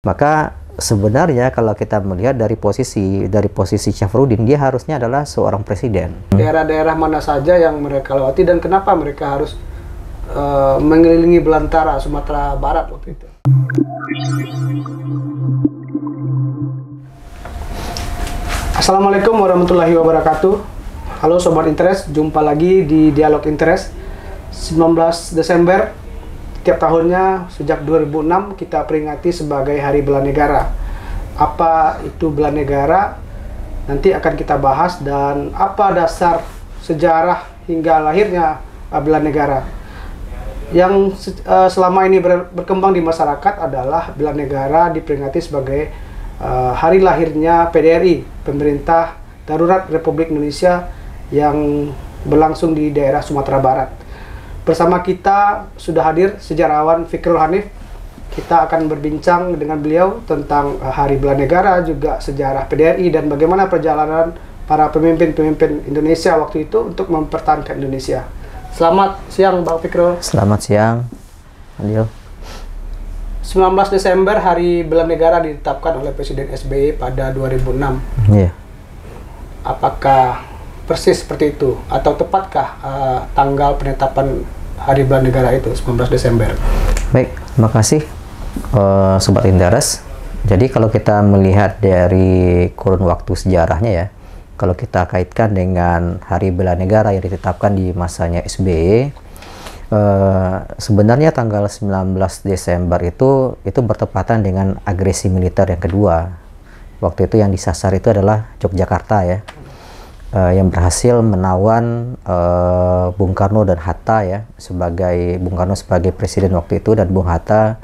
Maka sebenarnya kalau kita melihat dari posisi dari posisi Syafruddin dia harusnya adalah seorang presiden. Daerah-daerah mana saja yang mereka lewati dan kenapa mereka harus uh, mengelilingi belantara Sumatera Barat waktu itu? Assalamualaikum warahmatullahi wabarakatuh. Halo sobat Interest, jumpa lagi di Dialog Interest 19 Desember tiap tahunnya sejak 2006 kita peringati sebagai Hari Bela Negara. Apa itu Bela Negara? Nanti akan kita bahas dan apa dasar sejarah hingga lahirnya uh, Bela Negara. Yang uh, selama ini ber berkembang di masyarakat adalah Bela Negara diperingati sebagai uh, hari lahirnya PDRI, Pemerintah Darurat Republik Indonesia yang berlangsung di daerah Sumatera Barat. Bersama kita sudah hadir sejarawan Fikrul Hanif. Kita akan berbincang dengan beliau tentang eh, Hari Bela Negara, juga sejarah PDRI dan bagaimana perjalanan para pemimpin-pemimpin Indonesia waktu itu untuk mempertahankan Indonesia. Selamat siang Bang Fikro Selamat siang. Adil. 19 Desember Hari Bela Negara ditetapkan oleh Presiden SBY pada 2006. Iya. Yeah. Apakah persis seperti itu atau tepatkah uh, tanggal penetapan Hari Belan Negara itu 19 Desember. Baik, makasih uh, eh, Sobat Indares. Jadi kalau kita melihat dari kurun waktu sejarahnya ya, kalau kita kaitkan dengan Hari Bela Negara yang ditetapkan di masanya SBY, e, eh, sebenarnya tanggal 19 Desember itu itu bertepatan dengan agresi militer yang kedua. Waktu itu yang disasar itu adalah Yogyakarta ya uh, yang berhasil menawan uh, Bung Karno dan Hatta ya sebagai Bung Karno sebagai presiden waktu itu dan Bung Hatta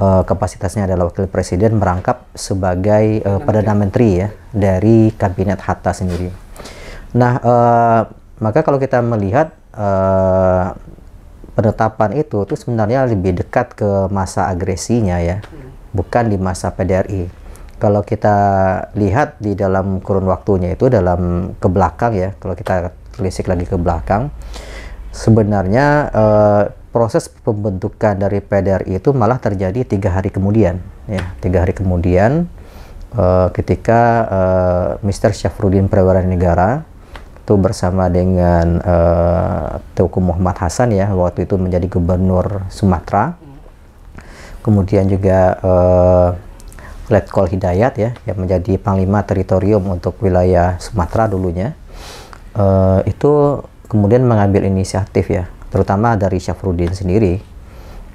uh, kapasitasnya adalah wakil presiden merangkap sebagai uh, perdana menteri ya dari kabinet Hatta sendiri. Nah uh, maka kalau kita melihat uh, penetapan itu itu sebenarnya lebih dekat ke masa agresinya ya hmm. bukan di masa PDRI kalau kita lihat di dalam kurun waktunya itu dalam ke belakang ya, kalau kita telisik lagi ke belakang, sebenarnya eh, proses pembentukan dari PDRI itu malah terjadi tiga hari kemudian, ya tiga hari kemudian eh, ketika eh, Mr. Syafruddin Negara itu bersama dengan eh, Muhammad Hasan ya waktu itu menjadi gubernur Sumatera, kemudian juga eh, Letkol Hidayat ya yang menjadi panglima teritorium untuk wilayah Sumatera dulunya uh, itu kemudian mengambil inisiatif ya terutama dari Syafruddin sendiri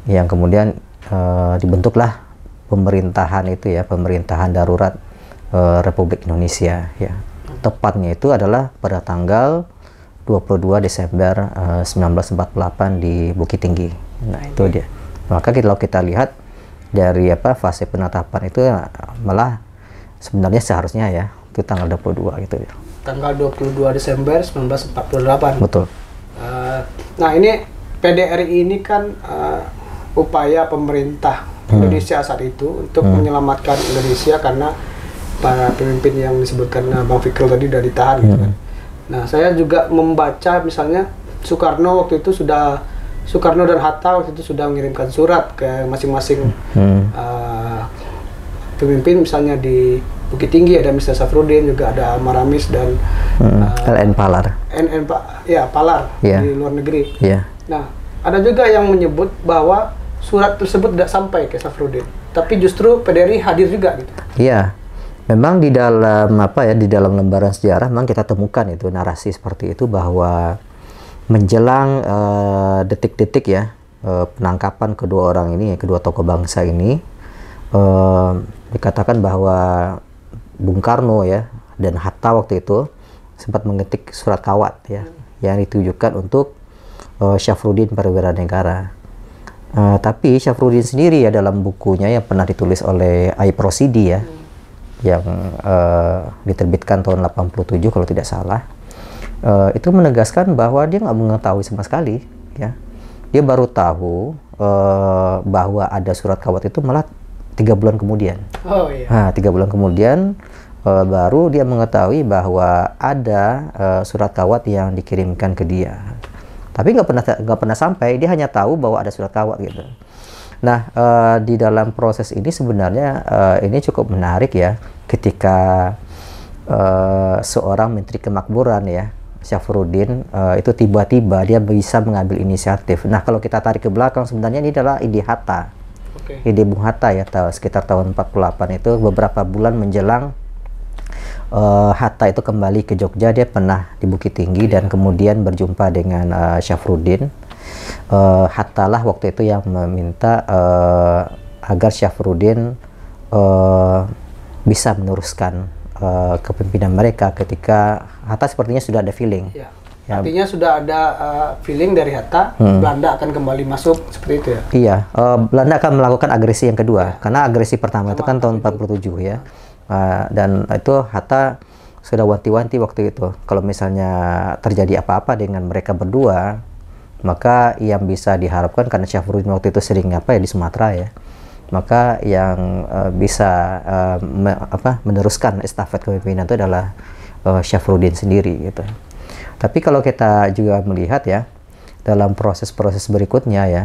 yang kemudian uh, dibentuklah pemerintahan itu ya pemerintahan darurat uh, Republik Indonesia ya tepatnya itu adalah pada tanggal 22 Desember uh, 1948 di Bukit Tinggi nah itu dia maka kalau kita lihat dari apa fase penetapan itu ya, malah sebenarnya seharusnya ya itu tanggal 22 gitu ya. Tanggal 22 Desember 1948. Betul. Uh, nah ini PDRI ini kan uh, upaya pemerintah hmm. Indonesia saat itu untuk hmm. menyelamatkan Indonesia karena para pemimpin yang disebutkan eh, Bang Fikri tadi sudah ditahan gitu hmm. gitu kan. Nah saya juga membaca misalnya Soekarno waktu itu sudah Soekarno dan Hatta waktu itu sudah mengirimkan surat ke masing-masing hmm. uh, pemimpin misalnya di Bukit Tinggi ada Mr. Safrudin juga ada Maramis dan hmm. uh, LN Palar. NN Pak ya Palar yeah. di ya. luar negeri. Yeah. Nah, ada juga yang menyebut bahwa surat tersebut tidak sampai ke Safrudin, tapi justru PDRI hadir juga gitu. Iya. Yeah. Memang di dalam apa ya di dalam lembaran sejarah memang kita temukan itu narasi seperti itu bahwa menjelang eh, detik-detik uh, ya uh, penangkapan kedua orang ini, kedua tokoh bangsa ini, uh, dikatakan bahwa Bung Karno ya dan Hatta waktu itu sempat mengetik surat kawat ya yang ditujukan untuk uh, Syafruddin Negara. Uh, tapi Syafruddin sendiri ya dalam bukunya yang pernah ditulis oleh Aip Prosidi ya, hmm. yang uh, diterbitkan tahun 87 kalau tidak salah, uh, itu menegaskan bahwa dia nggak mengetahui sama sekali ya dia baru tahu uh, bahwa ada surat kawat itu malah tiga bulan kemudian oh, iya. nah tiga bulan kemudian uh, baru dia mengetahui bahwa ada uh, surat kawat yang dikirimkan ke dia tapi nggak pernah nggak pernah sampai dia hanya tahu bahwa ada surat kawat gitu nah uh, di dalam proses ini sebenarnya uh, ini cukup menarik ya ketika uh, seorang menteri kemakmuran ya Syafruddin uh, itu tiba-tiba dia bisa mengambil inisiatif. Nah kalau kita tarik ke belakang sebenarnya ini adalah ide Hatta, okay. ide Bung Hatta ya tahu sekitar tahun 48 itu beberapa bulan menjelang uh, Hatta itu kembali ke Jogja dia pernah di Bukit Tinggi okay. dan kemudian berjumpa dengan uh, Syafruddin. Uh, Hatta lah waktu itu yang meminta uh, agar Syafruddin uh, bisa meneruskan uh, kepemimpinan mereka ketika Hatta sepertinya sudah ada feeling. Ya. Ya. Artinya sudah ada uh, feeling dari Hatta, hmm. Belanda akan kembali masuk seperti itu ya? Iya, uh, Belanda akan melakukan agresi yang kedua, ya. karena agresi pertama Sama itu kan tahun 47 tujuh ya, uh, dan itu Hatta sudah wanti-wanti waktu itu, kalau misalnya terjadi apa-apa dengan mereka berdua, maka yang bisa diharapkan karena Syafruddin waktu itu sering apa ya di Sumatera ya, maka yang uh, bisa uh, me apa, meneruskan estafet kepemimpinan itu adalah uh, Syafruddin sendiri gitu. Tapi kalau kita juga melihat ya dalam proses-proses berikutnya ya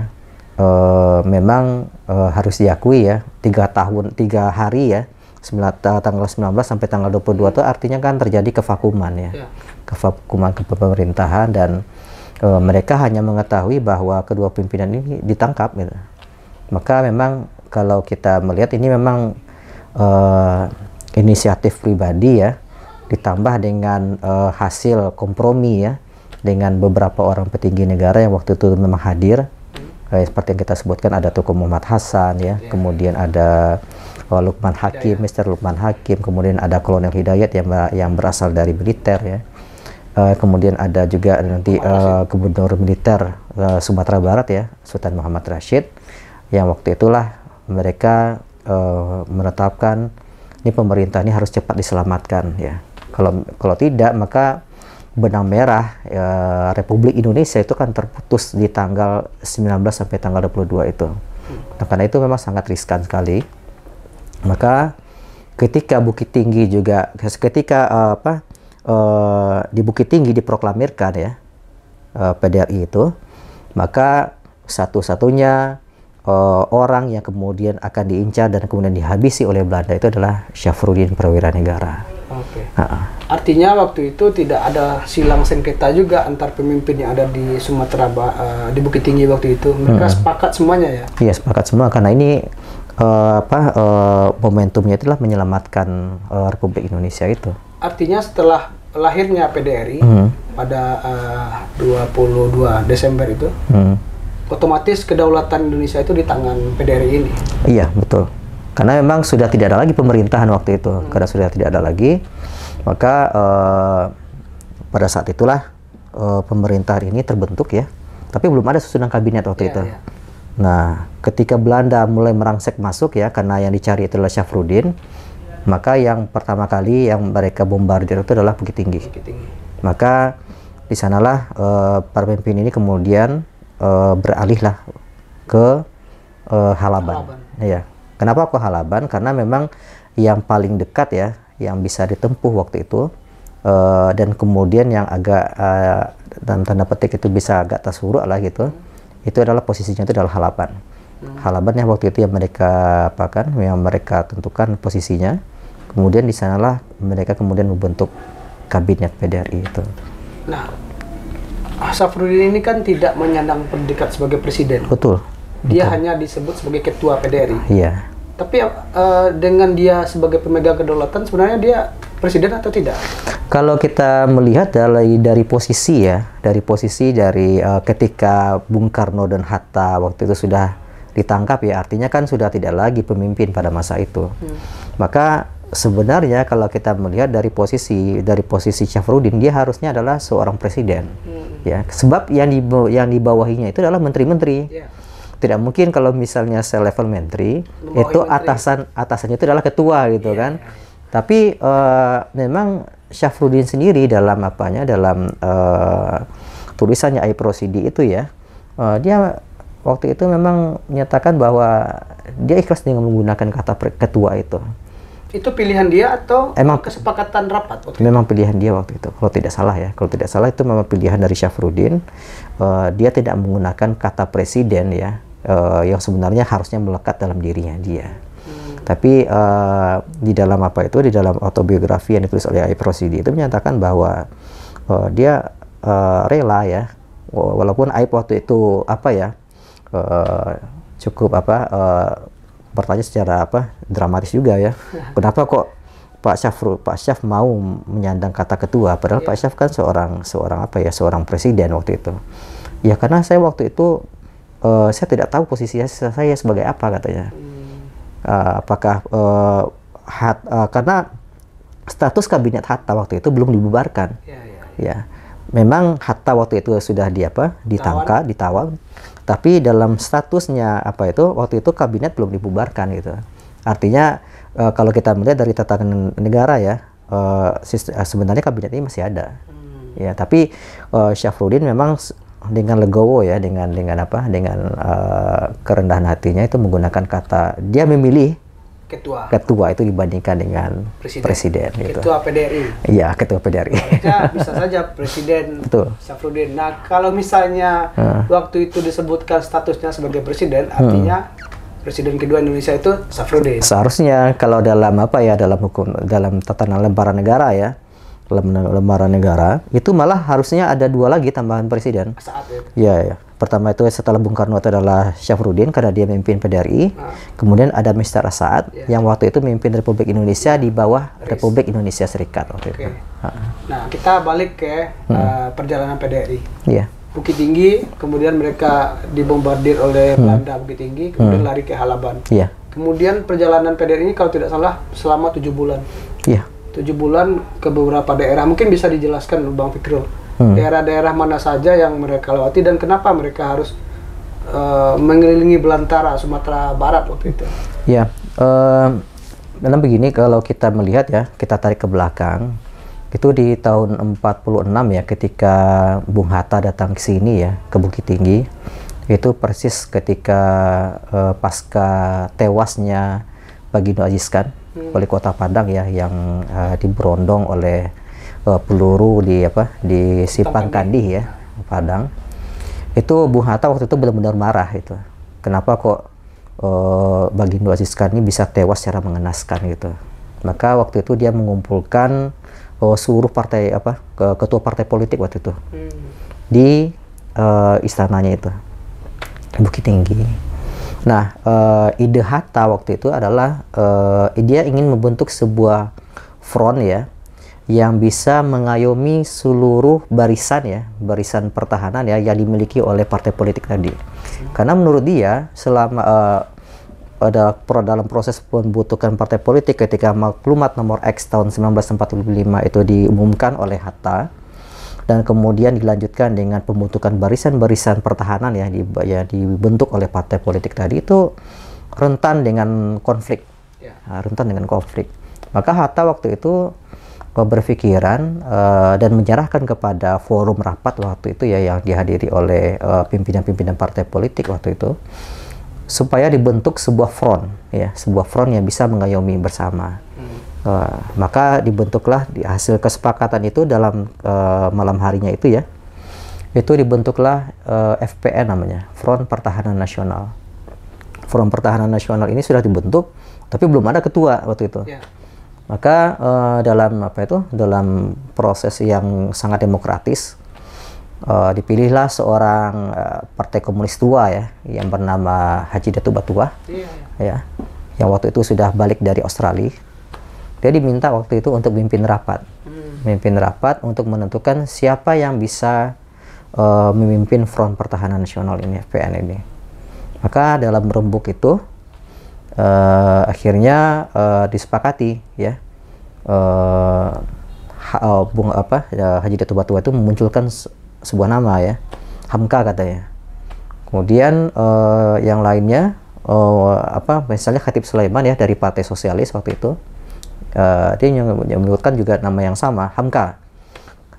uh, memang uh, harus diakui ya tiga tahun tiga hari ya tanggal 19 sampai tanggal 22 itu artinya kan terjadi kevakuman ya. ya. kevakuman Kevakuman pemerintahan dan uh, mereka hanya mengetahui bahwa kedua pimpinan ini ditangkap gitu. Maka memang kalau kita melihat ini memang uh, inisiatif pribadi ya ditambah dengan uh, hasil kompromi ya dengan beberapa orang petinggi negara yang waktu itu memang hadir uh, seperti yang kita sebutkan ada Tuku Muhammad Hasan ya, iya. kemudian ada uh, Lukman Hakim, Mister Mr. Lukman Hakim, kemudian ada Kolonel Hidayat yang yang berasal dari militer ya. Uh, kemudian ada juga nanti uh, gubernur militer uh, Sumatera Barat ya, Sultan Muhammad Rashid yang waktu itulah mereka uh, menetapkan ini pemerintah ini harus cepat diselamatkan ya. Kalau kalau tidak maka benang merah ya, Republik Indonesia itu kan terputus di tanggal 19 sampai tanggal 22 itu. Nah, karena itu memang sangat riskan sekali. Maka ketika Bukit Tinggi juga ketika uh, apa uh, di Bukit Tinggi diproklamirkan ya uh, PDRI itu, maka satu-satunya uh, orang yang kemudian akan diincar dan kemudian dihabisi oleh Belanda itu adalah Syafruddin Perwira Oke. Okay. Uh -uh. Artinya waktu itu tidak ada silang sengketa juga antar pemimpin yang ada di Sumatera uh, di Bukit Tinggi waktu itu. Mereka hmm. sepakat semuanya ya. Iya, sepakat semua karena ini uh, apa uh, momentumnya itulah menyelamatkan uh, Republik Indonesia itu. Artinya setelah lahirnya PDRI hmm. pada uh, 22 Desember itu hmm otomatis kedaulatan Indonesia itu di tangan PDRI ini. Iya, betul. Karena memang sudah tidak ada lagi pemerintahan waktu itu, hmm. karena sudah tidak ada lagi, maka uh, pada saat itulah uh, pemerintahan ini terbentuk ya. Tapi belum ada susunan kabinet waktu yeah, itu. Yeah. Nah, ketika Belanda mulai merangsek masuk ya, karena yang dicari itu adalah Syafruddin, maka yang pertama kali yang mereka bombardir itu adalah Bukit Tinggi. Bukit Tinggi. Maka di sanalah uh, para pemimpin ini kemudian uh, eh, beralihlah ke uh, Halaban. Halaban. Ya. Kenapa ke Halaban? Karena memang yang paling dekat ya, yang bisa ditempuh waktu itu uh, dan kemudian yang agak uh, dan tanda petik itu bisa agak tersuruh lah gitu. Hmm. Itu adalah posisinya itu adalah Halaban. Hmm. Halaban yang waktu itu yang mereka apa kan, yang mereka tentukan posisinya. Kemudian di sanalah mereka kemudian membentuk kabinet PDRI itu. Nah, Safrudin ini kan tidak menyandang pendekat sebagai presiden. Betul. Dia Betul. hanya disebut sebagai ketua PDRI. Iya. Tapi uh, dengan dia sebagai pemegang kedaulatan sebenarnya dia presiden atau tidak? Kalau kita melihat dari dari posisi ya, dari posisi dari uh, ketika Bung Karno dan Hatta waktu itu sudah ditangkap ya, artinya kan sudah tidak lagi pemimpin pada masa itu. Hmm. Maka sebenarnya kalau kita melihat dari posisi dari posisi Syafruddin dia harusnya adalah seorang presiden. Hmm ya sebab yang di yang dibawahinya itu adalah menteri-menteri iya. tidak mungkin kalau misalnya saya level menteri Membawahi itu menteri. atasan atasannya itu adalah ketua gitu yeah. kan tapi uh, memang Syafruddin sendiri dalam apanya dalam uh, tulisannya prosidi itu ya uh, dia waktu itu memang menyatakan bahwa dia ikhlas dengan menggunakan kata ketua itu itu pilihan dia atau emang kesepakatan rapat waktu memang itu? pilihan dia waktu itu kalau tidak salah ya kalau tidak salah itu memang pilihan dari Syafruddin uh, dia tidak menggunakan kata presiden ya uh, yang sebenarnya harusnya melekat dalam dirinya dia hmm. tapi uh, di dalam apa itu di dalam autobiografi yang ditulis oleh Aiprosidi itu menyatakan bahwa uh, dia uh, rela ya walaupun Aib waktu itu apa ya uh, cukup apa uh, bertanya secara apa dramatis juga ya. Kenapa kok Pak Syafru Pak Syaf mau menyandang kata ketua padahal yeah. Pak iya. Syaf kan seorang seorang apa ya seorang presiden waktu itu ya karena saya waktu itu uh, saya tidak tahu posisi saya sebagai apa katanya hmm. uh, apakah uh, hat uh, karena status kabinet Hatta waktu itu belum dibubarkan yeah, yeah, iya. ya memang Hatta waktu itu sudah di apa ditangkap ditawan tapi dalam statusnya apa itu waktu itu kabinet belum dibubarkan gitu artinya uh, kalau kita melihat dari tata negara ya uh, sebenarnya kabinet ini masih ada hmm. ya tapi uh, Syafruddin memang dengan legowo ya dengan dengan apa dengan uh, kerendahan hatinya itu menggunakan kata dia memilih ketua. Ketua itu dibandingkan dengan presiden. presiden gitu. Ketua PDRI. Iya, ketua PDRI. Ya, bisa saja presiden Betul. Syafruddin. Nah, kalau misalnya hmm. waktu itu disebutkan statusnya sebagai presiden, hmm. artinya hmm. presiden kedua Indonesia itu Syafruddin. Seharusnya kalau dalam apa ya dalam hukum dalam tatanan lembaran negara ya lembaran negara itu malah harusnya ada dua lagi tambahan presiden. Saat itu. ya. ya Pertama itu setelah Bung Karno itu adalah Syafruddin karena dia memimpin PDRI. Ah. Kemudian ada Mr. Asad yeah. yang waktu itu memimpin Republik Indonesia di bawah Riz. Republik Indonesia Serikat oke okay. Ah. Nah, kita balik ke hmm. uh, perjalanan PDRI. Iya. Yeah. Bukit Tinggi, kemudian mereka dibombardir oleh hmm. Belanda Bukit Tinggi, kemudian hmm. lari ke Halaban. Yeah. Kemudian perjalanan PDRI ini kalau tidak salah selama tujuh bulan. Iya. Yeah. Tujuh bulan ke beberapa daerah. Mungkin bisa dijelaskan Bang Fikrul Hmm. daerah-daerah mana saja yang mereka lewati dan kenapa mereka harus uh, mengelilingi belantara Sumatera Barat waktu itu? Ya, uh, eh, dalam begini kalau kita melihat ya, kita tarik ke belakang, itu di tahun 46 ya ketika Bung Hatta datang ke sini ya ke Bukit Tinggi itu persis ketika uh, pasca tewasnya Bagindo Aziz Khan hmm. wali kota Padang ya yang uh, diberondong oleh uh, peluru di apa di Sipang Kandi ya Padang itu Bung Hatta waktu itu benar-benar marah itu kenapa kok uh, eh, Bagindo Aziz ini bisa tewas secara mengenaskan gitu maka waktu itu dia mengumpulkan uh, seluruh partai apa ke, ketua partai politik waktu itu hmm. di uh, istananya itu Bukit Tinggi Nah, uh, ide Hatta waktu itu adalah uh, dia ingin membentuk sebuah front ya yang bisa mengayomi seluruh barisan ya, barisan pertahanan ya yang dimiliki oleh partai politik tadi. Karena menurut dia selama uh, ada pro dalam proses pembentukan partai politik ketika maklumat nomor X tahun 1945 itu diumumkan oleh Hatta dan kemudian dilanjutkan dengan pembentukan barisan-barisan pertahanan ya, di, ya dibentuk oleh partai politik tadi itu rentan dengan konflik ya. Nah, rentan dengan konflik maka Hatta waktu itu berpikiran uh, dan menyerahkan kepada forum rapat waktu itu ya yang dihadiri oleh eh, pimpinan-pimpinan uh, partai politik waktu itu supaya dibentuk sebuah front ya sebuah front yang bisa mengayomi bersama uh, maka dibentuklah di hasil kesepakatan itu dalam uh, malam harinya itu ya itu dibentuklah uh, FPN namanya Front Pertahanan Nasional Front Pertahanan Nasional ini sudah dibentuk tapi belum ada ketua waktu itu yeah maka uh, dalam apa itu dalam proses yang sangat demokratis uh, dipilihlah seorang uh, partai komunis tua ya yang bernama Haji Datu Batua iya, iya. ya yang waktu itu sudah balik dari Australia dia diminta waktu itu untuk memimpin rapat memimpin hmm. rapat untuk menentukan siapa yang bisa uh, memimpin Front Pertahanan Nasional ini FPN ini maka dalam rembuk itu uh, akhirnya uh, disepakati ya uh, ha, oh, bung apa ya, Haji Datu Batua itu memunculkan se sebuah nama ya Hamka katanya kemudian uh, yang lainnya uh, apa misalnya Khatib Sulaiman ya dari Partai Sosialis waktu itu uh, dia menyebutkan juga nama yang sama Hamka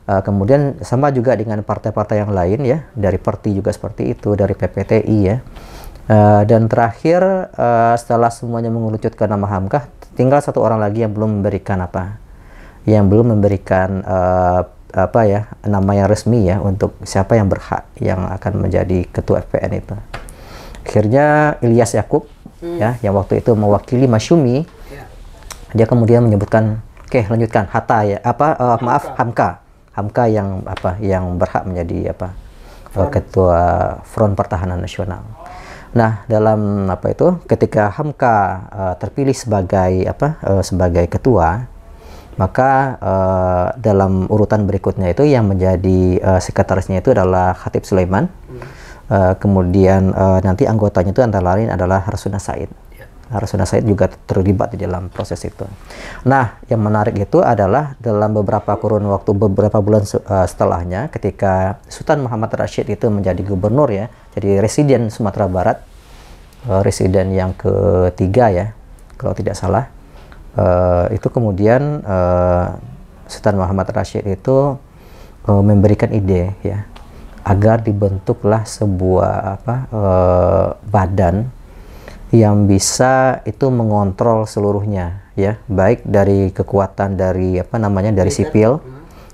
kemudian sama juga dengan partai-partai yang lain ya dari Parti juga seperti itu dari PPTI ya Eh, dan terakhir uh, setelah semuanya mengerucut ke nama Hamka, tinggal satu orang lagi yang belum memberikan apa, yang belum memberikan uh, apa ya nama yang resmi ya untuk siapa yang berhak yang akan menjadi ketua FPN itu. Akhirnya Ilyas Yakub hmm. ya yang waktu itu mewakili Masyumi, yeah. dia kemudian menyebutkan, oke okay, lanjutkan Hatta ya apa uh, Hamka. maaf Hamka, Hamka yang apa yang berhak menjadi apa front. ketua Front Pertahanan Nasional. Nah, dalam apa itu ketika Hamka uh, terpilih sebagai apa uh, sebagai ketua, maka uh, dalam urutan berikutnya itu yang menjadi uh, sekretarisnya itu adalah Khatib Sulaiman. Uh, kemudian uh, nanti anggotanya itu antara lain adalah Rasuna Said. Rasuna Said juga terlibat di dalam proses itu. Nah, yang menarik itu adalah dalam beberapa kurun waktu beberapa bulan uh, setelahnya ketika Sultan Muhammad Rashid itu menjadi gubernur ya, jadi residen Sumatera Barat, uh, residen yang ketiga ya, kalau tidak salah. Uh, itu kemudian uh, Sultan Muhammad Rashid itu uh, memberikan ide ya agar dibentuklah sebuah apa uh, badan yang bisa itu mengontrol seluruhnya ya baik dari kekuatan dari apa namanya dari sipil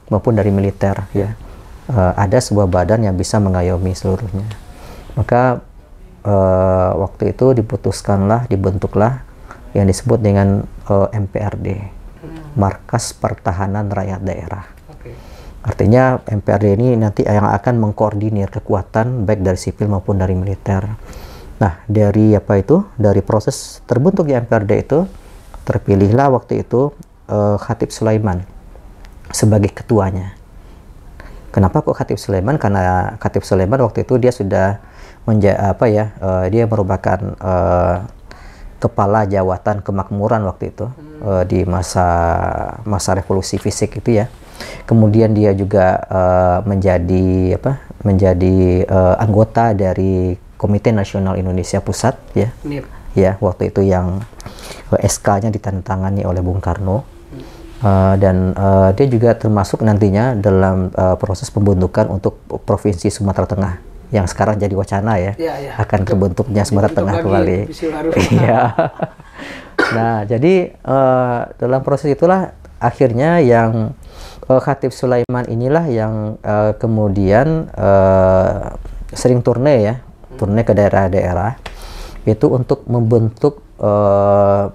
maupun dari militer ya uh, ada sebuah badan yang bisa mengayomi seluruhnya maka uh, waktu itu diputuskanlah dibentuklah yang disebut dengan uh, eh, MPRD hmm. Markas Pertahanan Rakyat Daerah artinya MPRD ini nanti yang akan mengkoordinir kekuatan baik dari sipil maupun dari militer Nah, dari apa itu? Dari proses terbentuknya MPRD itu terpilihlah waktu itu uh, Khatib Sulaiman sebagai ketuanya. Kenapa kok Khatib Sulaiman? Karena Khatib Sulaiman waktu itu dia sudah menja apa ya? Uh, dia merupakan uh, kepala jawatan kemakmuran waktu itu uh, di masa masa revolusi fisik itu ya. Kemudian dia juga uh, menjadi apa? Menjadi uh, anggota dari Komite Nasional Indonesia Pusat ya. NIP. Iya. Ya, waktu itu yang eh, SK-nya ditandatangani oleh Bung Karno. Uh, dan uh, dia juga termasuk nantinya dalam uh, proses pembentukan untuk Provinsi Sumatera Tengah yang sekarang jadi wacana ya, ya, ya. akan betul. terbentuknya Sumatera Tengah kembali. Iya. nah, jadi uh, dalam proses itulah akhirnya yang uh, Khatib Sulaiman inilah yang uh, kemudian uh, sering turne ya turunnya ke daerah-daerah itu untuk membentuk uh,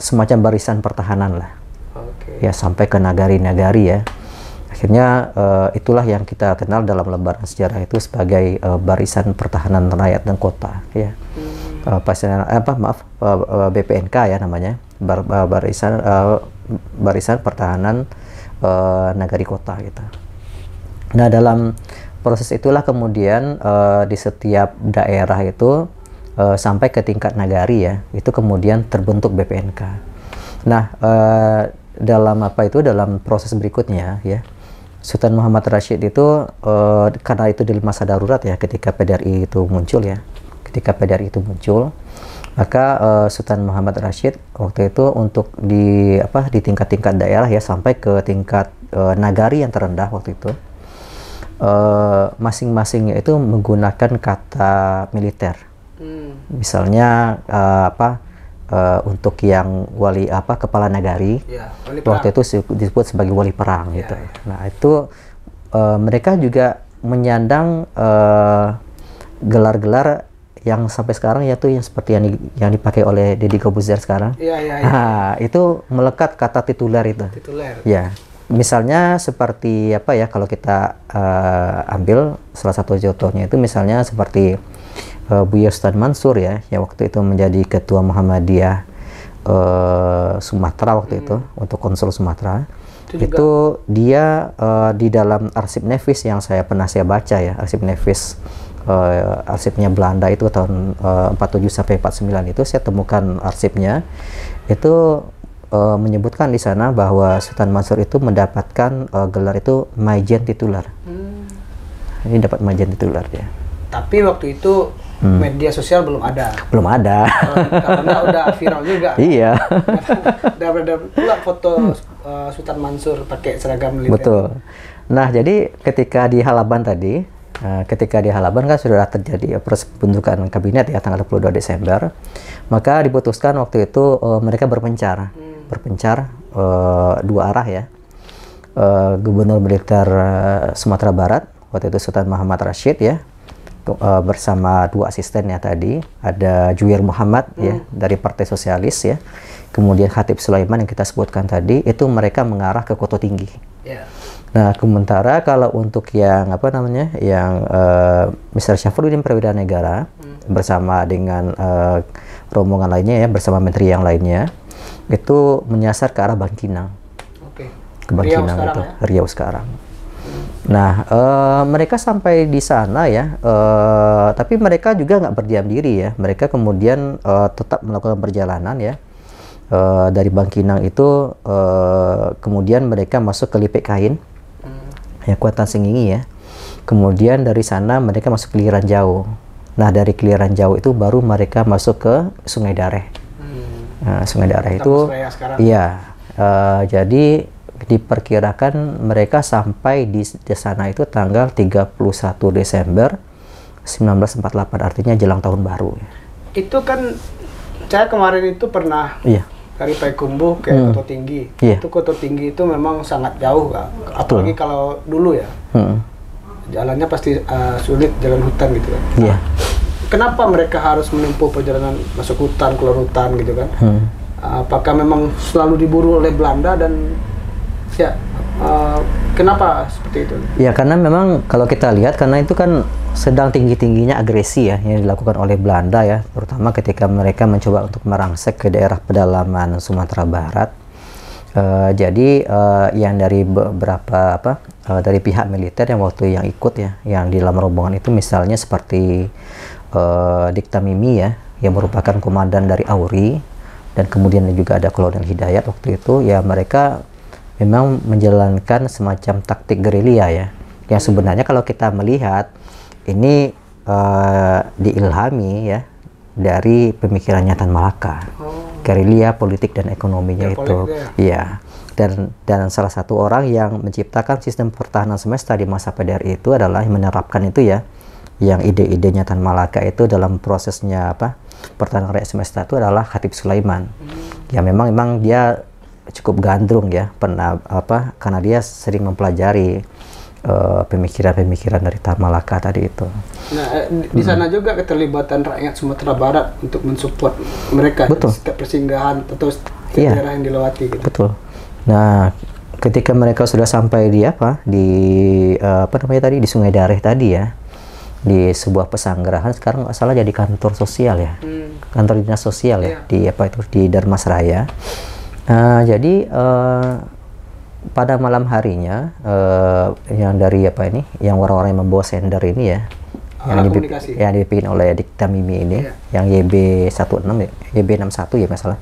semacam barisan pertahanan lah okay. ya sampai ke nagari-nagari ya akhirnya uh, itulah yang kita kenal dalam lembaran sejarah itu sebagai uh, barisan pertahanan rakyat dan kota ya hmm. uh, pasien eh, apa maaf uh, BPNK ya namanya Bar, uh, barisan uh, barisan pertahanan uh, nagari kota gitu nah dalam proses itulah kemudian uh, di setiap daerah itu uh, sampai ke tingkat nagari ya itu kemudian terbentuk BPNK nah uh, dalam apa itu dalam proses berikutnya ya Sultan Muhammad Rashid itu uh, karena itu di masa darurat ya ketika PDRI itu muncul ya ketika PDRI itu muncul maka uh, Sultan Muhammad Rashid waktu itu untuk di apa di tingkat-tingkat daerah ya sampai ke tingkat uh, nagari yang terendah waktu itu Eh, masing-masing itu menggunakan kata militer. Hmm. Misalnya uh, apa uh, untuk yang wali apa kepala nagari ya, waktu itu disebut sebagai wali perang ya, gitu. Ya. Nah itu uh, mereka juga menyandang gelar gelar-gelar yang sampai sekarang yaitu yang seperti yang, di, yang dipakai oleh Deddy Kobuzer sekarang. Iya iya. Ya. Nah, itu melekat kata tituler itu. Tituler. Ya misalnya seperti apa ya kalau kita uh, ambil salah satu contohnya itu misalnya seperti uh, eh, Buya Mansur ya yang waktu itu menjadi ketua Muhammadiyah uh, Sumatera waktu hmm. itu untuk konsul Sumatera itu, itu dia uh, di dalam arsip Nevis yang saya pernah saya baca ya arsip Nevis uh, arsipnya Belanda itu tahun uh, 47 sampai 49 itu saya temukan arsipnya itu uh, menyebutkan di sana bahwa Sultan Mansur itu mendapatkan uh, gelar itu Majen Titular. Hmm. Ini dapat Majen Titular ya. Tapi waktu itu hmm. media sosial belum ada. Belum ada. Eh, karena udah viral juga. iya. Udah ada pula foto uh, Sultan Mansur pakai seragam militer. Betul. Nah, jadi ketika di halaman tadi, ketika di halaman kan sudah terjadi proses pembentukan kabinet ya tanggal 22 Desember, maka diputuskan waktu itu uh, mereka berpencar. Hmm berpencar uh, dua arah ya. Uh, Gubernur militer eh, Sumatera Barat waktu itu Sultan Muhammad Rashid ya uh, bersama dua asistennya tadi ada Juwir Muhammad ya, hmm. ya dari Partai Sosialis ya kemudian Khatib Sulaiman yang kita sebutkan tadi itu mereka mengarah ke Koto Tinggi. Yeah. Nah, sementara kalau untuk yang apa namanya yang uh, Mr. Syafruddin Perwira Negara hmm. bersama dengan uh, rombongan lainnya ya bersama menteri yang lainnya itu menyasar ke arah Bangkinang. Oke. Ke Bangkinang Riau itu, sekarang, ya? Riau sekarang. Nah, uh, mereka sampai di sana ya, uh, tapi mereka juga nggak berdiam diri ya. Mereka kemudian uh, tetap melakukan perjalanan ya. Uh, dari Bangkinang itu uh, kemudian mereka masuk ke Lipik Kain, hmm. ya Kuatan Singingi ya. Kemudian dari sana mereka masuk ke Liran Jauh. Nah, dari Keliran Jauh itu baru mereka masuk ke Sungai Dareh. Nah, sungai daerah itu iya uh, jadi diperkirakan mereka sampai di, di sana itu tanggal 31 Desember 1948 artinya jelang tahun baru itu kan saya kemarin itu pernah iya. dari Paikumbuh ke hmm. Koto Tinggi iya. itu Koto Tinggi itu memang sangat jauh kak apalagi Betul. kalau dulu ya hmm. jalannya pasti uh, sulit jalan hutan gitu kan iya kenapa mereka harus menempuh perjalanan masuk hutan keluar hutan gitu kan hmm. apakah memang selalu diburu oleh Belanda dan ya uh, kenapa seperti itu ya karena memang kalau kita lihat karena itu kan sedang tinggi-tingginya agresi ya yang dilakukan oleh Belanda ya terutama ketika mereka mencoba untuk merangsek ke daerah pedalaman Sumatera Barat Uh, jadi uh, yang dari beberapa apa uh, dari pihak militer yang waktu yang ikut ya yang di dalam rombongan itu misalnya seperti uh, Dikta Mimi ya yang merupakan komandan dari Auri dan kemudian juga ada Kolonel Hidayat waktu itu ya mereka memang menjalankan semacam taktik gerilya ya yang sebenarnya kalau kita melihat ini uh, diilhami ya dari pemikirannya Tan Malaka oh. gerilya politik dan ekonominya ya, itu ya dan dan salah satu orang yang menciptakan sistem pertahanan semesta di masa PDRI itu adalah menerapkan itu ya yang ide-idenya Tan Malaka itu dalam prosesnya apa pertanian karya semesta itu adalah Khatib Sulaiman hmm. ya memang memang dia cukup gandrung ya pernah apa karena dia sering mempelajari eh, pemikiran-pemikiran uh, dari Tan Malaka tadi itu. Nah, eh, di sana hmm. juga keterlibatan rakyat Sumatera Barat untuk mensupport mereka Betul. setiap persinggahan atau setiap yeah. daerah yang dilewati. Gitu. Betul. Nah, ketika mereka sudah sampai di apa di uh, apa namanya tadi di Sungai Dareh tadi ya, di sebuah pesanggerahan sekarang nggak salah jadi kantor sosial ya hmm. kantor dinas sosial ya yeah. di apa itu di Darmasraya uh, jadi uh, pada malam harinya uh, yang dari apa ini yang orang-orang yang membawa sender ini ya yang, dibi yang dipimpin oleh Dikta Mimi ini yeah. yang YB 16 ya YB 61 ya masalah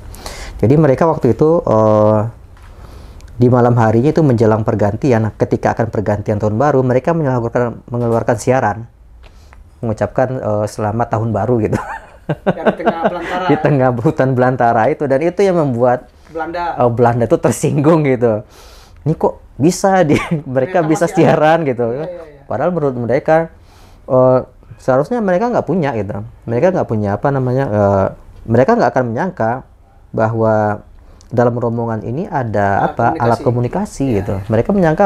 jadi mereka waktu itu uh, di malam harinya itu menjelang pergantian ketika akan pergantian tahun baru mereka mengeluarkan mengeluarkan siaran mengucapkan uh, selamat tahun baru gitu. Yang di tengah belantara. di tengah hutan belantara itu dan itu yang membuat Belanda uh, Belanda itu tersinggung gitu. Ini kok bisa di mereka ya, bisa siaran ya. gitu. Ya, ya, ya. Padahal menurut mereka uh, seharusnya mereka nggak punya gitu. Mereka nggak punya apa namanya. Uh, mereka nggak akan menyangka bahwa dalam rombongan ini ada alat apa komunikasi. alat komunikasi ya. gitu. Iya. Mereka menyangka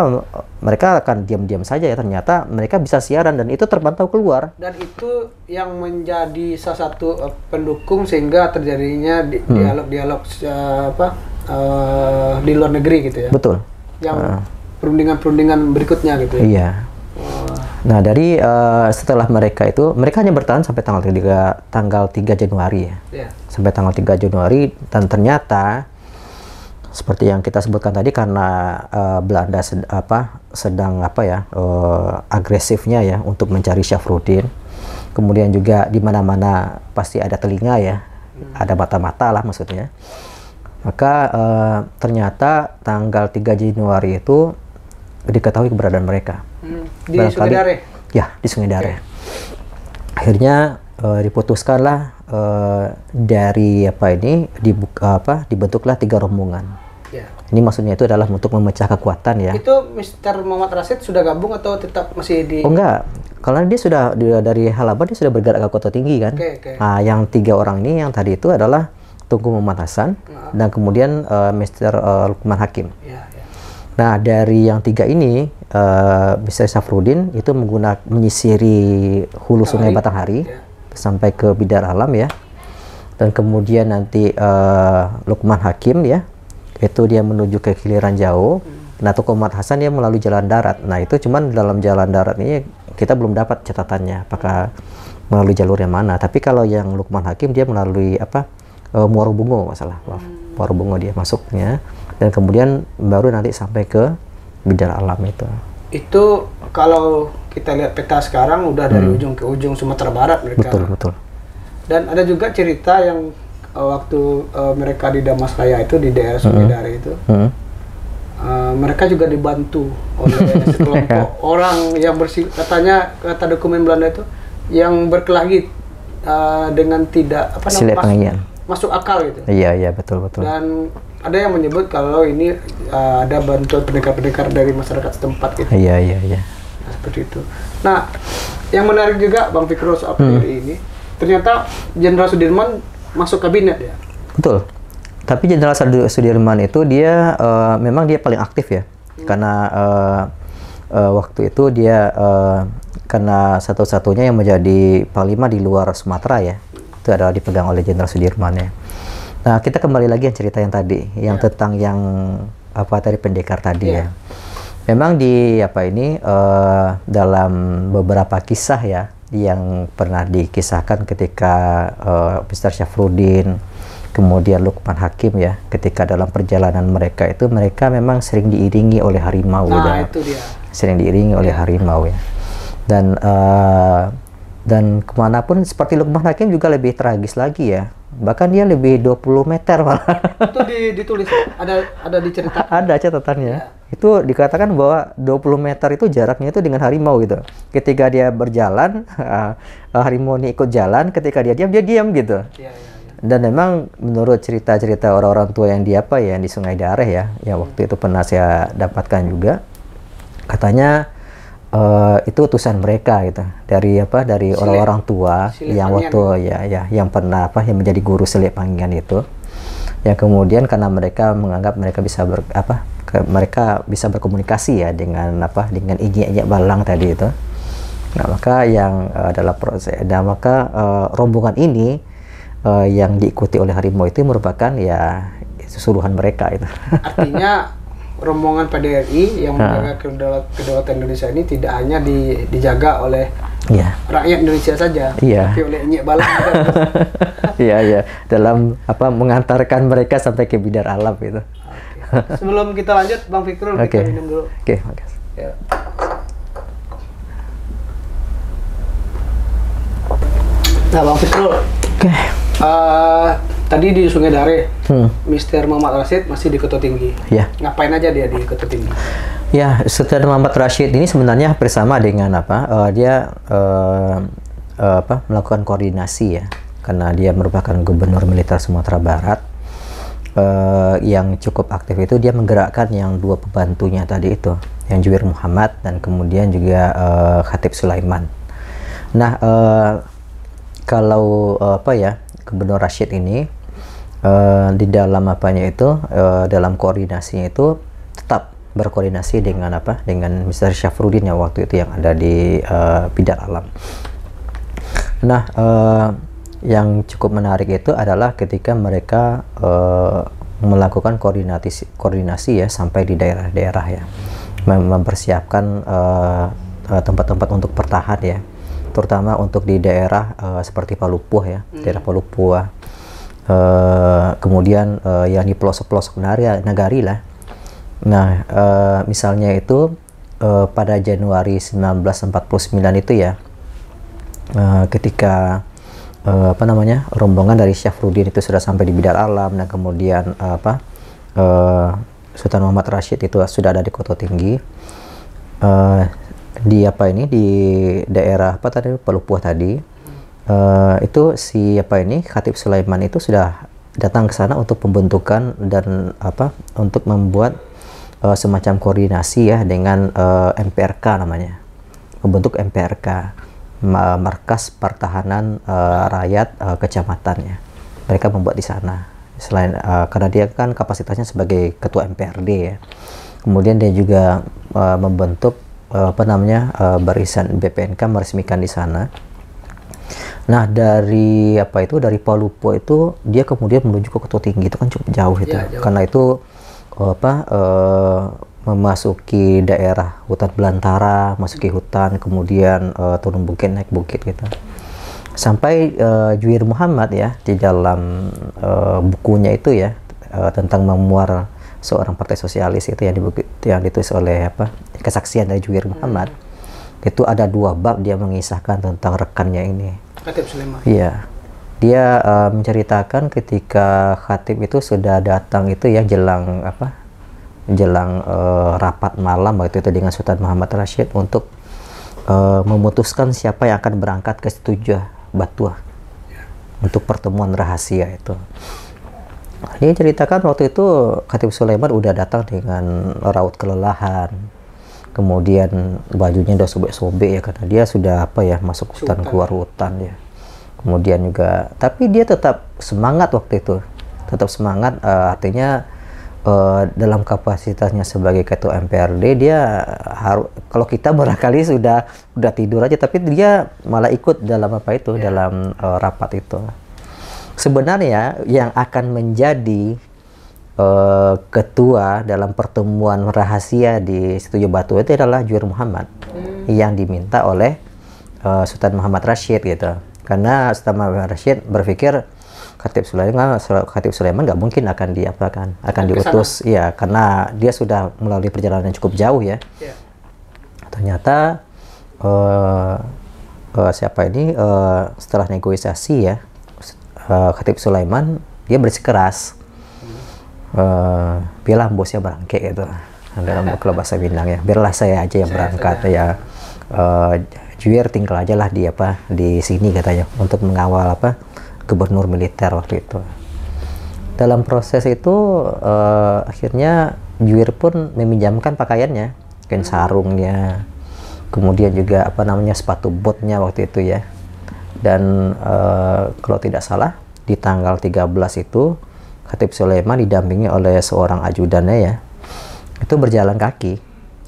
mereka akan diam-diam saja ya ternyata mereka bisa siaran dan itu terpantau keluar. Dan itu yang menjadi salah satu eh, pendukung sehingga terjadinya di hmm. dialog-dialog uh, apa uh, di luar negeri gitu ya. Betul. Yang ah. perundingan-perundingan berikutnya gitu ya. Iya. Nah, dari uh, setelah mereka itu, mereka hanya bertahan sampai tanggal 3 tanggal 3 Januari ya. Yeah. Sampai tanggal 3 Januari dan ternyata seperti yang kita sebutkan tadi karena uh, Belanda sed, apa sedang apa ya uh, agresifnya ya untuk mencari Syafruddin. Kemudian juga di mana-mana pasti ada telinga ya, hmm. ada mata-mata lah maksudnya. Maka uh, ternyata tanggal 3 Januari itu diketahui keberadaan mereka. Hmm. Di Sungai Dare. Ya, di Sungai Dare. Okay. Akhirnya uh, diputuskanlah uh, dari apa ini dibuka apa dibentuklah tiga rombongan ini maksudnya itu adalah untuk memecah kekuatan ya. Itu Mr. Muhammad Rasid sudah gabung atau tetap masih di? Oh enggak, kalau dia sudah dari Halaman dia sudah bergerak ke kota tinggi kan. Okay, okay. Nah, yang tiga orang ini yang tadi itu adalah Tunggu Muhammad Hasan nah. dan kemudian uh, eh, Mr. Uh, eh, Lukman Hakim. Ya ya. Nah dari yang tiga ini uh, eh, Mr. Safrudin itu menggunakan menyisiri hulu Batang Sungai Batanghari ya. sampai ke Bidar Alam ya dan kemudian nanti uh, Lukman Hakim ya itu dia menuju ke Kiliran Jauh. Hmm. Nah, Tuku Muhammad Hasan dia melalui jalan darat. Nah, itu cuman dalam jalan darat ini kita belum dapat catatannya apakah melalui jalur yang mana. Tapi kalau yang Lukman Hakim dia melalui apa? E, Bungo masalah. Hmm. Bungo dia masuknya dan kemudian baru nanti sampai ke Bidara Alam itu. Itu kalau kita lihat peta sekarang udah dari hmm. ujung ke ujung Sumatera Barat mereka. Betul, betul. Dan ada juga cerita yang Eh, waktu uh, mereka di Damas Raya itu di daerah hmm. Sungai uh-huh. itu uh-huh. uh, mereka juga dibantu oleh sekelompok orang yang bersih katanya kata dokumen Belanda itu yang berkelahi uh, dengan tidak apa namanya masuk akal gitu. Iya iya betul betul. Dan ada yang menyebut kalau ini uh, ada bantuan pendekar-pendekar dari masyarakat setempat gitu. Iya iya iya. Nah, seperti itu. Nah, yang menarik juga Bang Fikro soal hmm. ini, ternyata Jenderal Sudirman masuk kabinet ya. Betul. Tapi Jenderal Sudirman itu dia uh, memang dia paling aktif ya, hmm. karena uh, uh, waktu itu dia uh, karena satu-satunya yang menjadi panglima di luar Sumatera ya, itu adalah dipegang oleh Jenderal Sudirman ya. Nah kita kembali lagi yang cerita yang tadi, yang ya. tentang yang apa tadi pendekar tadi ya. ya. Memang di apa ini uh, dalam beberapa kisah ya yang pernah dikisahkan ketika uh, eh, Mr. Syafruddin kemudian Lukman Hakim ya ketika dalam perjalanan mereka itu mereka memang sering diiringi oleh harimau nah, ya. itu dia. sering diiringi oleh iya. harimau ya dan uh, dan kemanapun seperti Lukman Hakim juga lebih tragis lagi ya bahkan dia lebih 20 meter malah itu di, ditulis ada ada diceritakan ada catatannya ya. itu dikatakan bahwa 20 meter itu jaraknya itu dengan harimau gitu ketika dia berjalan uh, harimau ini ikut jalan ketika dia diam dia diam gitu ya, ya, ya. dan memang menurut cerita-cerita orang-orang tua yang di apa ya yang di Sungai Dareh ya ya waktu itu pernah saya dapatkan juga katanya Eh, itu utusan mereka gitu dari apa dari orang-orang tua Sile yang Pangian. waktu ya ya yang pernah apa yang menjadi guru selip panggilan itu yang kemudian karena mereka menganggap mereka bisa ber, apa ke, mereka bisa berkomunikasi ya dengan apa dengan inya-inya balang tadi itu nah maka yang uh, eh, adalah proses dan nah, maka uh, rombongan ini uh, yang diikuti oleh harimau itu merupakan ya suruhan mereka itu artinya rombongan PDRI yang menjaga kedaulatan, kedaulatan Indonesia ini tidak hanya di, dijaga oleh ya. rakyat Indonesia saja, ya. tapi oleh Nyi Balang. Iya, iya. Dalam apa mengantarkan mereka sampai ke bidar alam itu. Okay. Sebelum kita lanjut, Bang Fikrul okay. kita minum dulu. Oke, okay, makasih. Ya. Nah, Bang Fikrul. Oke. Okay. Uh, eh, tadi di Sungai Dare, hmm. Mister Muhammad Rashid masih di Kota Tinggi. Ya. Ngapain aja dia di Kota Tinggi? Ya, Mister Muhammad Rashid ini sebenarnya bersama dengan apa? Uh, dia uh, uh, apa? Melakukan koordinasi ya, karena dia merupakan Gubernur Militer Sumatera Barat. Uh, yang cukup aktif itu dia menggerakkan yang dua pembantunya tadi itu, yang Juwir Muhammad dan kemudian juga uh, Khatib Sulaiman. Nah, uh, kalau uh, apa ya, Gubernur Rashid ini Eh, di dalam apanya itu uh, dalam koordinasinya itu tetap berkoordinasi dengan apa dengan Mr. Syafrudin yang waktu itu yang ada di uh, bidang alam. Nah, uh, yang cukup menarik itu adalah ketika mereka uh, melakukan koordinasi koordinasi ya sampai di daerah-daerah ya Mem mempersiapkan tempat-tempat uh, untuk pertahan ya terutama untuk di daerah uh, seperti Palupuah ya hmm. daerah Palupuah uh, kemudian uh, eh, yang di pelosok-pelosok nagari lah. Nah, uh, misalnya itu uh, pada Januari 1949 itu ya, uh, ketika uh, apa namanya rombongan dari Syafruddin itu sudah sampai di Bidar Alam dan kemudian uh, apa uh, Sultan Muhammad Rashid itu sudah ada di Kota Tinggi. Uh, di apa ini di daerah apa tadi Palupuah tadi Eh, itu si apa ini Khatib Sulaiman itu sudah datang ke sana untuk pembentukan dan apa untuk membuat uh, semacam koordinasi ya dengan uh, eh, MPRK namanya membentuk MPRK Markas Pertahanan uh, Rakyat uh, Kecamatannya mereka membuat di sana selain uh, karena dia kan kapasitasnya sebagai ketua MPRD ya kemudian dia juga uh, membentuk uh, apa namanya uh, barisan BPNK meresmikan di sana Nah dari apa itu dari Palupo itu dia kemudian menuju ke kota Tinggi itu kan cukup jauh itu ya, karena itu eh, apa uh, memasuki daerah hutan belantara, masuki hutan, kemudian uh, eh, turun bukit naik bukit gitu. Sampai uh, Juir Muhammad ya di dalam uh, bukunya itu ya uh, tentang memuar seorang partai sosialis itu yang, dibuku, yang ditulis oleh apa kesaksian dari Juir Muhammad. Hmm itu ada dua bab dia mengisahkan tentang rekannya ini. Khatib Sulaiman. Iya. Dia uh, menceritakan ketika Khatib itu sudah datang itu ya jelang apa? Jelang uh, rapat malam waktu itu dengan Sultan Muhammad Rashid untuk uh, memutuskan siapa yang akan berangkat ke Setuju Batuah ya. untuk pertemuan rahasia itu. Dia ceritakan waktu itu Khatib Sulaiman udah datang dengan raut kelelahan kemudian bajunya udah sobek-sobek ya karena dia sudah apa ya masuk hutan, keluar hutan ya kemudian juga tapi dia tetap semangat waktu itu tetap semangat uh, artinya uh, dalam kapasitasnya sebagai ketua MPRD dia harus kalau kita barangkali sudah udah tidur aja tapi dia malah ikut dalam apa itu yeah. dalam uh, rapat itu sebenarnya yang akan menjadi Eh, ketua dalam pertemuan rahasia di Setuju Batu itu adalah Juir Muhammad hmm. yang diminta oleh uh, Sultan Muhammad Rashid gitu karena Sultan Muhammad Rashid berpikir Khatib Sulaiman Khatib Sulaiman nggak mungkin akan diapakan akan diutus ya karena dia sudah melalui perjalanan yang cukup jauh ya yeah. ternyata uh, uh, siapa ini uh, setelah negosiasi ya uh, Khatib Sulaiman dia bersikeras uh, biarlah bosnya berangkat gitu dalam kalau bahasa Minang ya biarlah saya aja yang berangkat ya uh, eh, Juir tinggal aja lah di apa di sini katanya untuk mengawal apa gubernur militer waktu itu dalam proses itu uh, akhirnya Juir pun meminjamkan pakaiannya kain hmm. sarungnya kemudian juga apa namanya sepatu botnya waktu itu ya dan uh, kalau tidak salah di tanggal 13 itu Khatib Sulaiman didampingi oleh seorang ajudannya ya itu berjalan kaki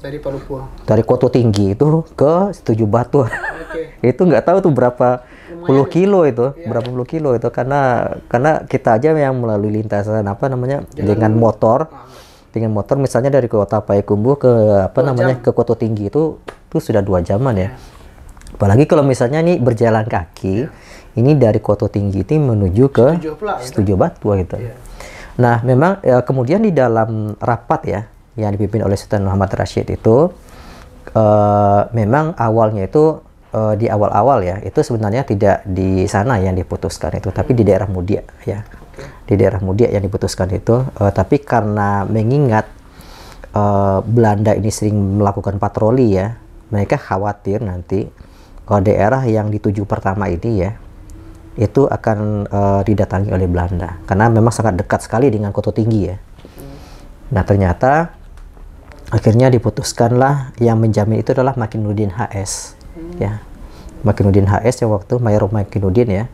dari Palupua dari Koto Tinggi itu ke Setuju Batu okay. itu nggak tahu tuh berapa Lumayan. puluh kilo itu yeah. berapa puluh kilo itu karena karena kita aja yang melalui lintasan apa namanya Jalan dengan dulu. motor ah. dengan motor misalnya dari kota Payakumbuh ke apa dua namanya jam. ke Koto Tinggi itu itu sudah dua jaman ya iya. apalagi kalau misalnya ini berjalan kaki yeah. ini dari Koto Tinggi ini menuju ke Setuju Batu gitu, gitu. yeah. Nah, memang ya, kemudian di dalam rapat ya yang dipimpin oleh Sultan Muhammad Rashid itu uh, memang awalnya itu uh, di awal-awal ya itu sebenarnya tidak di sana yang diputuskan itu, tapi di daerah Mudia ya di daerah Mudia yang diputuskan itu. uh, tapi karena mengingat Uh, Belanda ini sering melakukan patroli ya, mereka khawatir nanti kalau daerah yang dituju pertama ini ya itu akan uh, didatangi oleh Belanda karena memang sangat dekat sekali dengan Kota Tinggi ya. Nah ternyata akhirnya diputuskanlah yang menjamin itu adalah Makinuddin HS ya. Makinuddin HS yang waktu Mayor Makinuddin ya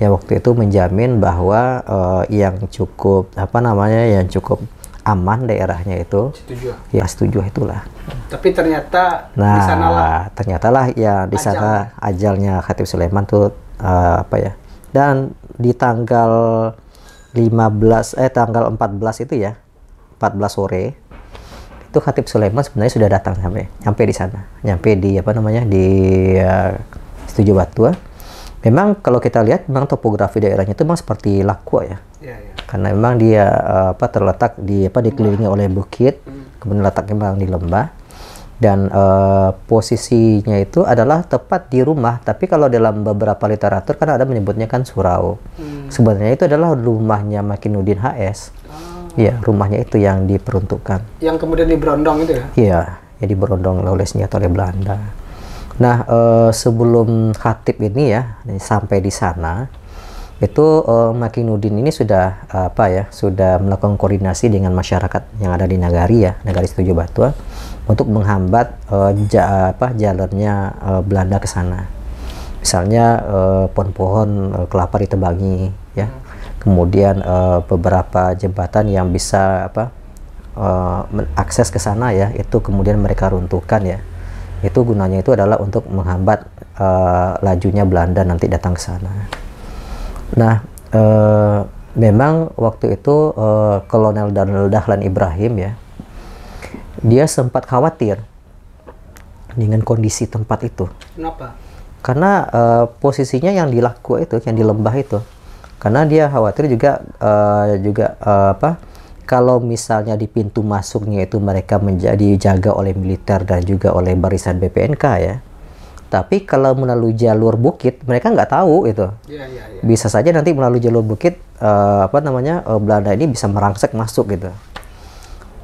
yang waktu itu menjamin bahwa uh, yang cukup apa namanya yang cukup aman daerahnya itu setuju. ya setuju itulah tapi ternyata nah di sanalah ternyatalah ya di sana ajalnya Khatib Sulaiman tuh uh, apa ya dan di tanggal 15 eh tanggal 14 itu ya 14 sore itu Khatib Sulaiman sebenarnya sudah datang sampai nyampe di sana nyampe di apa namanya di uh, eh, Setuju Batua eh. memang kalau kita lihat memang topografi daerahnya itu memang seperti Lakua ya, iya, iya. karena memang dia uh, apa terletak di apa dikelilingi oleh bukit hmm. kemudian letaknya memang di lembah dan uh, posisinya itu adalah tepat di rumah tapi kalau dalam beberapa literatur kan ada menyebutnya kan surau hmm. sebenarnya itu adalah rumahnya Makinuddin HS oh. Ah. ya rumahnya itu yang diperuntukkan yang kemudian diberondong itu ya iya yang diberondong oleh senjata oleh Belanda nah uh, sebelum Khatib ini ya sampai di sana itu uh, eh, Makinudin ini sudah uh, apa ya sudah melakukan koordinasi dengan masyarakat yang ada di Nagari ya Nagari Setuju Batu untuk menghambat uh, ja, apa jalurnya uh, Belanda ke sana. Misalnya eh, pohon-pohon uh, kelapa ditebangi ya. Kemudian uh, beberapa jembatan yang bisa apa uh, akses ke sana ya itu kemudian mereka runtuhkan ya. Itu gunanya itu adalah untuk menghambat uh, lajunya Belanda nanti datang ke sana. Nah, uh, memang waktu itu uh, Kolonel Dahlan Ibrahim ya dia sempat khawatir dengan kondisi tempat itu. Kenapa? Karena uh, posisinya yang di itu, yang di lembah itu, karena dia khawatir juga uh, juga uh, apa? Kalau misalnya di pintu masuknya itu mereka menjadi jaga oleh militer dan juga oleh barisan BPNK ya. Tapi kalau melalui jalur bukit, mereka nggak tahu itu. Yeah, yeah, yeah. Bisa saja nanti melalui jalur bukit, uh, apa namanya uh, Belanda ini bisa merangsek masuk gitu.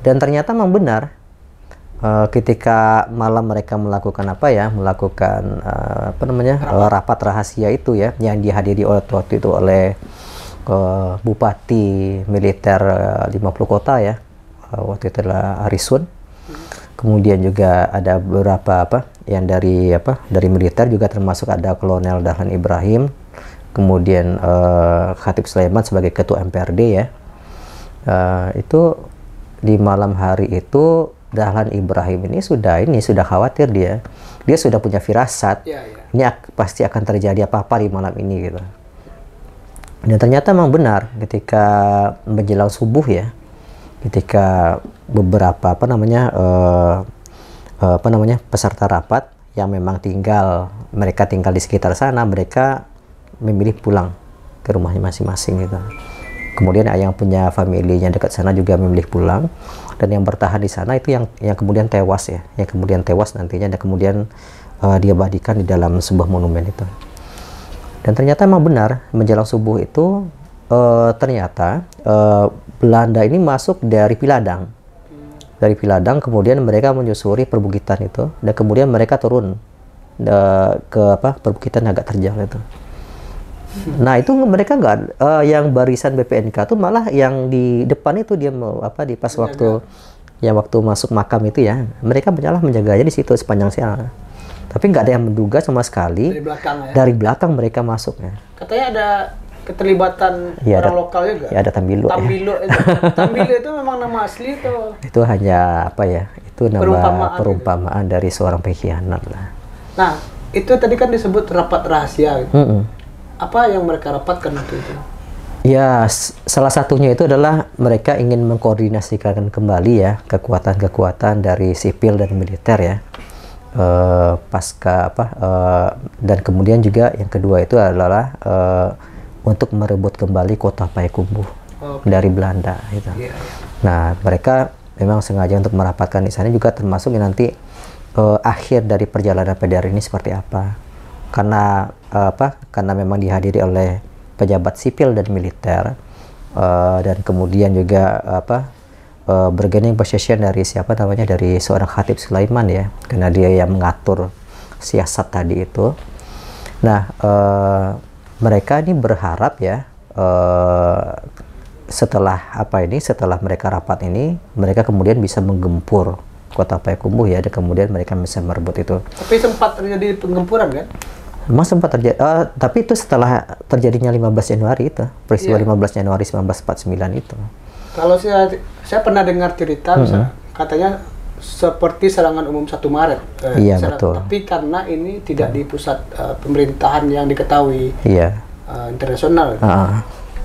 Dan ternyata memang benar Eh, ketika malam mereka melakukan apa ya melakukan uh, apa namanya rapat. Eh, rapat rahasia itu ya yang dihadiri oleh waktu itu oleh uh, bupati militer uh, 50 kota ya uh, waktu itu adalah Arisun hmm. kemudian juga ada beberapa apa yang dari apa dari militer juga termasuk ada Kolonel Dahlan Ibrahim kemudian uh, Khatib Sulaiman sebagai ketua MPRD ya uh, itu di malam hari itu Dahlan Ibrahim ini sudah ini sudah khawatir dia. Dia sudah punya firasat. yeah, yeah. Ini pasti akan terjadi apa-apa di malam ini gitu. Dan ternyata memang benar ketika menjelang subuh ya. Ketika beberapa apa namanya uh, uh, apa namanya peserta rapat yang memang tinggal mereka tinggal di sekitar sana mereka memilih pulang ke rumahnya masing-masing gitu. Kemudian yang punya familinya dekat sana juga memilih pulang dan yang bertahan di sana itu yang yang kemudian tewas ya yang kemudian tewas nantinya dan kemudian uh, eh, diabadikan di dalam sebuah monumen itu dan ternyata emang benar menjelang subuh itu uh, ternyata uh, Belanda ini masuk dari Piladang dari Piladang kemudian mereka menyusuri perbukitan itu dan kemudian mereka turun uh, ke apa perbukitan agak terjal itu Nah itu mereka nggak uh, yang barisan BPNK tuh malah yang di depan itu dia mau apa di pas waktu yang waktu masuk makam itu ya mereka menyalah menjaganya di situ sepanjang siang. Tapi nggak ada yang menduga sama sekali dari belakang, ya? dari belakang mereka masuknya Katanya ada keterlibatan ya, orang ada, lokal juga. Ya ada Tambilu. Ya. Tambilu ya. itu. itu memang nama asli itu. Itu hanya apa ya? Itu nama perumpamaan, gitu. perumpamaan dari seorang pengkhianat lah. Nah, itu tadi kan disebut rapat rahasia gitu. Mm -hmm apa yang mereka rapatkan waktu itu? Ya, salah satunya itu adalah mereka ingin mengkoordinasikan kembali ya kekuatan-kekuatan dari sipil dan militer ya. E, pasca apa e, dan kemudian juga yang kedua itu adalah e, untuk merebut kembali kota Payakumbuh okay. dari Belanda gitu. Iya, iya. Nah, mereka memang sengaja untuk merapatkan di sana juga termasuk nanti uh, akhir dari perjalanan PDR ini seperti apa karena eh, apa karena memang dihadiri oleh pejabat sipil dan militer uh, dan kemudian juga apa uh, eh, bergening possession dari siapa namanya dari seorang Khatib Sulaiman ya karena dia yang mengatur siasat tadi itu nah uh, mereka ini berharap ya uh, setelah apa ini setelah mereka rapat ini mereka kemudian bisa menggempur kota Payakumbuh ya dan kemudian mereka bisa merebut itu tapi sempat terjadi penggempuran kan Memang sempat terjadi, uh, eh, tapi itu setelah terjadinya 15 Januari itu, peristiwa yeah. Iya. 15 Januari 1949 itu. Kalau saya saya pernah dengar cerita, -hmm. Misalnya, katanya seperti serangan umum 1 Maret. Eh, iya serangan, betul. Tapi karena ini tidak iya. di pusat uh, pemerintahan yang diketahui yeah. Iya. uh, internasional. Uh.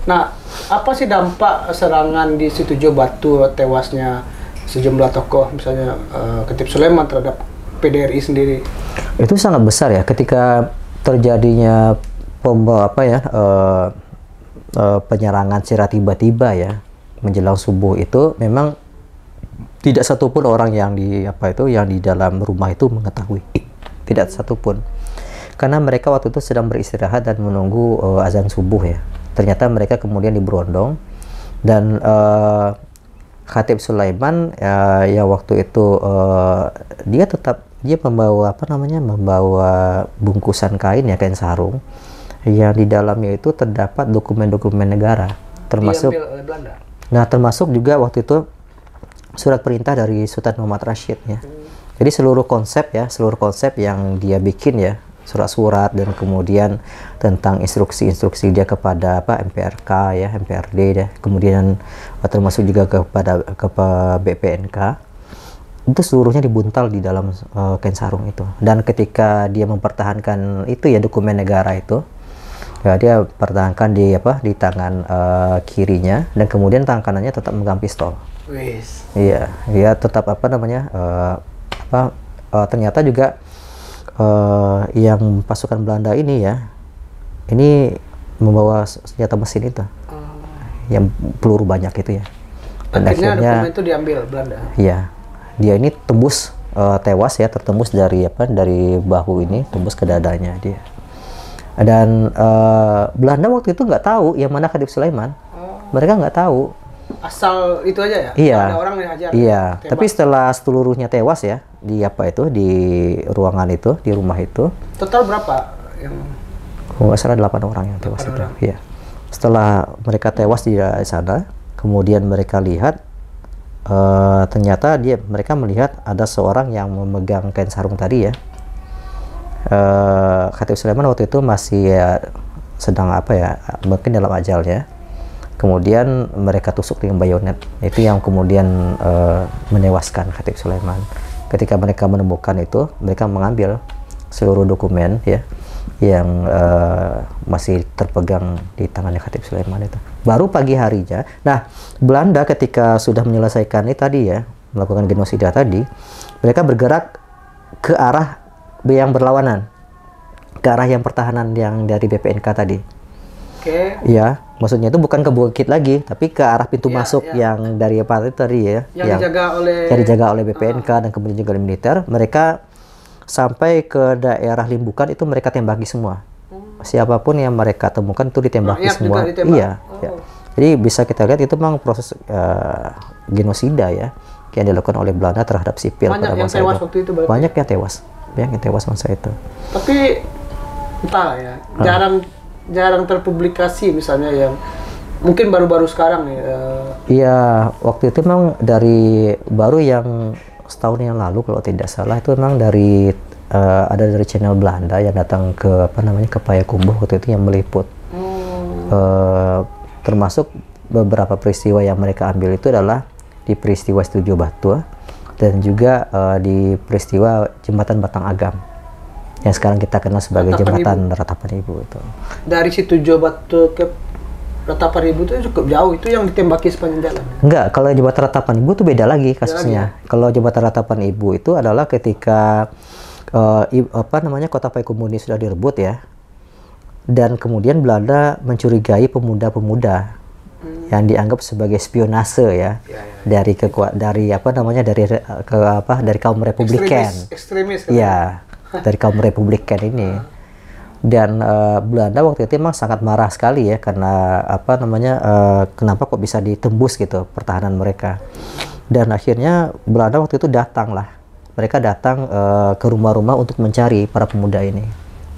Nah, apa sih dampak serangan di situ Situjo Batu tewasnya sejumlah tokoh, misalnya uh, Ketip Sulaiman terhadap PDRI sendiri? Itu sangat besar ya. Ketika terjadinya pembawa apa ya uh, uh, penyerangan secara tiba-tiba ya menjelang subuh itu memang tidak satupun orang yang di apa itu yang di dalam rumah itu mengetahui tidak satupun karena mereka waktu itu sedang beristirahat dan menunggu uh, azan subuh ya ternyata mereka kemudian diberondong dan uh, Khatib Sulaiman uh, ya waktu itu uh, dia tetap dia membawa apa namanya membawa bungkusan kain ya kain sarung yang di dalamnya itu terdapat dokumen-dokumen negara termasuk Belanda. Nah, termasuk juga waktu itu surat perintah dari Sultan Muhammad Rashid ya. Hmm. Jadi seluruh konsep ya, seluruh konsep yang dia bikin ya, surat-surat dan kemudian tentang instruksi-instruksi dia kepada apa MPRK ya, MPRD ya, kemudian eh, termasuk juga kepada ke BPNK itu seluruhnya dibuntal di dalam uh, eh, kain sarung itu dan ketika dia mempertahankan itu ya dokumen negara itu ya dia pertahankan di apa di tangan uh, kirinya dan kemudian tangan kanannya tetap memegang pistol iya iya tetap apa namanya uh, apa uh, ternyata juga uh, yang pasukan Belanda ini ya ini membawa senjata mesin itu oh. yang peluru banyak itu ya dan akhirnya, akhirnya dokumen itu diambil Belanda iya dia ini tembus uh, tewas ya tertembus dari apa dari bahu ini tembus ke dadanya dia dan uh, Belanda waktu itu nggak tahu yang mana Khadif Sulaiman oh. mereka nggak tahu asal itu aja ya iya ada orang yang hajar iya tembak. tapi setelah seluruhnya tewas ya di apa itu di ruangan itu di rumah itu total berapa yang nggak salah delapan orang yang tewas itu orang. iya setelah mereka tewas di sana kemudian mereka lihat uh, ternyata dia mereka melihat ada seorang yang memegang kain sarung tadi ya uh, Khatib Sulaiman waktu itu masih ya, sedang apa ya mungkin dalam ajal ya kemudian mereka tusuk dengan bayonet itu yang kemudian uh, menewaskan Khatib Sulaiman ketika mereka menemukan itu mereka mengambil seluruh dokumen ya yang uh, masih terpegang di tangannya Khatib Sulaiman itu. Baru pagi harinya. Nah, Belanda ketika sudah menyelesaikan itu tadi ya, melakukan genosida tadi, mereka bergerak ke arah yang berlawanan. Ke arah yang pertahanan yang dari BPNK tadi. Oke. Okay. Ya, maksudnya itu bukan ke Bukit lagi, tapi ke arah pintu yeah, masuk yeah. yang dari apa tadi ya, yang, yang dijaga oleh yang dijaga oleh BPNK uh. Ah. dan kemudian juga oleh militer. Mereka sampai ke daerah Limbukan itu mereka tembaki semua. Hmm. Siapapun yang mereka temukan itu ditembaki Rakyat semua. ditembak. Iya. iya. Oh. Ya. Jadi bisa kita lihat itu memang proses uh, genosida ya yang dilakukan oleh Belanda terhadap sipil Banyak pada masa yang tewas itu. Waktu itu Banyak yang tewas. Banyak yang tewas masa itu. Tapi entah ya, hmm. jarang jarang terpublikasi misalnya yang mungkin baru-baru sekarang ya. Iya, waktu itu memang dari baru yang setahun yang lalu kalau tidak salah itu memang dari uh, ada dari channel Belanda yang datang ke apa namanya ke Payakumbuh waktu itu yang meliput hmm. uh, termasuk beberapa peristiwa yang mereka ambil itu adalah di peristiwa Studio Batu dan juga uh, di peristiwa jembatan Batang Agam yang sekarang kita kenal sebagai ratapan jembatan ibu. ratapan ibu itu dari situ Batu ke ratapan ribu itu cukup jauh itu yang ditembaki sepanjang jalan enggak kalau jembatan ratapan ibu itu beda lagi kasusnya beda lagi. Ya? kalau jembatan ratapan ibu itu adalah ketika uh, i, apa namanya kota Payakumbuh sudah direbut ya dan kemudian Belanda mencurigai pemuda-pemuda hmm. yang dianggap sebagai spionase ya, ya, ya, ya. dari kekuat dari apa namanya dari ke apa dari kaum Republikan ekstremis, ekstremis kan? ya dari kaum Republikan ini ah dan uh, Belanda waktu itu memang sangat marah sekali ya karena apa namanya uh, kenapa kok bisa ditembus gitu pertahanan mereka dan akhirnya Belanda waktu itu datang lah mereka datang uh, ke rumah-rumah untuk mencari para pemuda ini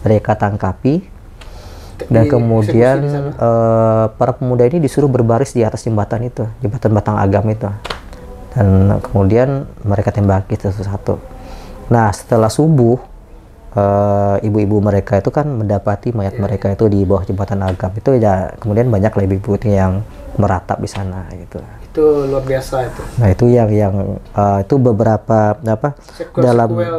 mereka tangkapi dan di, kemudian uh, para pemuda ini disuruh berbaris di atas jembatan itu jembatan batang agam itu dan kemudian mereka tembaki satu-satu nah setelah subuh Eh, ibu-ibu uh, mereka itu kan mendapati mayat iya, mereka iya. itu di bawah jembatan agam itu ya kemudian banyak lebih putih yang meratap di sana gitu itu luar biasa itu nah itu yang yang uh, itu beberapa apa Sequel dalam sequel.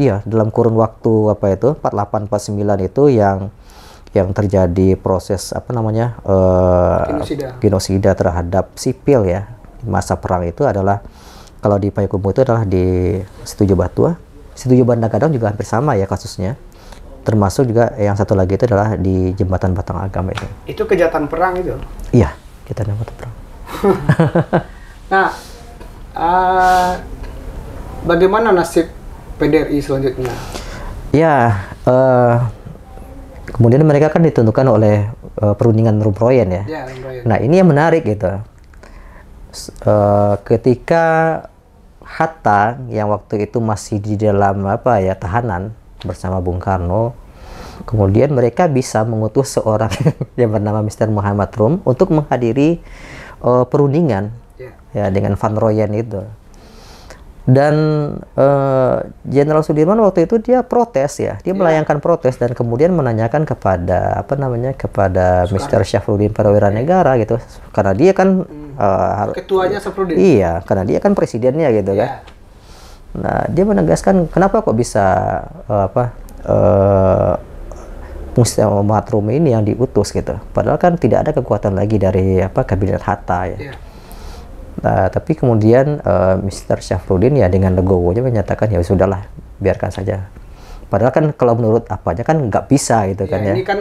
iya dalam kurun waktu apa itu 48 49 itu yang yang terjadi proses apa namanya uh, genosida. genosida terhadap sipil ya masa perang itu adalah kalau di Payakumbuh itu adalah di Setuju Batua Situ Bandar Gadang juga hampir sama ya kasusnya. Termasuk juga yang satu lagi itu adalah di Jembatan Batang Agama itu. Itu kejahatan perang itu? Iya, kita kejahatan perang. nah, uh, bagaimana nasib PDRI selanjutnya? Ya, uh, kemudian mereka kan ditentukan oleh uh, perundingan Rumroyen ya. ya Rumroyen. Nah, ini yang menarik gitu. Uh, ketika Hatta yang waktu itu masih di dalam apa ya tahanan bersama Bung Karno kemudian mereka bisa mengutus seorang yang bernama Mr. Muhammad Rum untuk menghadiri uh, perundingan yeah. ya dengan Van Royen itu dan eh, Jenderal uh, Sudirman waktu itu dia protes ya dia yeah. melayangkan protes dan kemudian menanyakan kepada apa namanya kepada Mister Mr. Syafruddin Perwira Negara gitu karena dia kan hmm. uh, ketuanya Syafruddin iya karena dia kan presidennya gitu yeah. kan nah dia menegaskan kenapa kok bisa uh, apa uh, Mustafa Matrum ini yang diutus gitu padahal kan tidak ada kekuatan lagi dari apa kabinet Hatta ya yeah tapi kemudian uh, eh, Mr. Syafruddin ya dengan legowonya menyatakan ya sudahlah biarkan saja. Padahal kan kalau menurut apa aja kan nggak bisa gitu ya, kan ini ya. Ini kan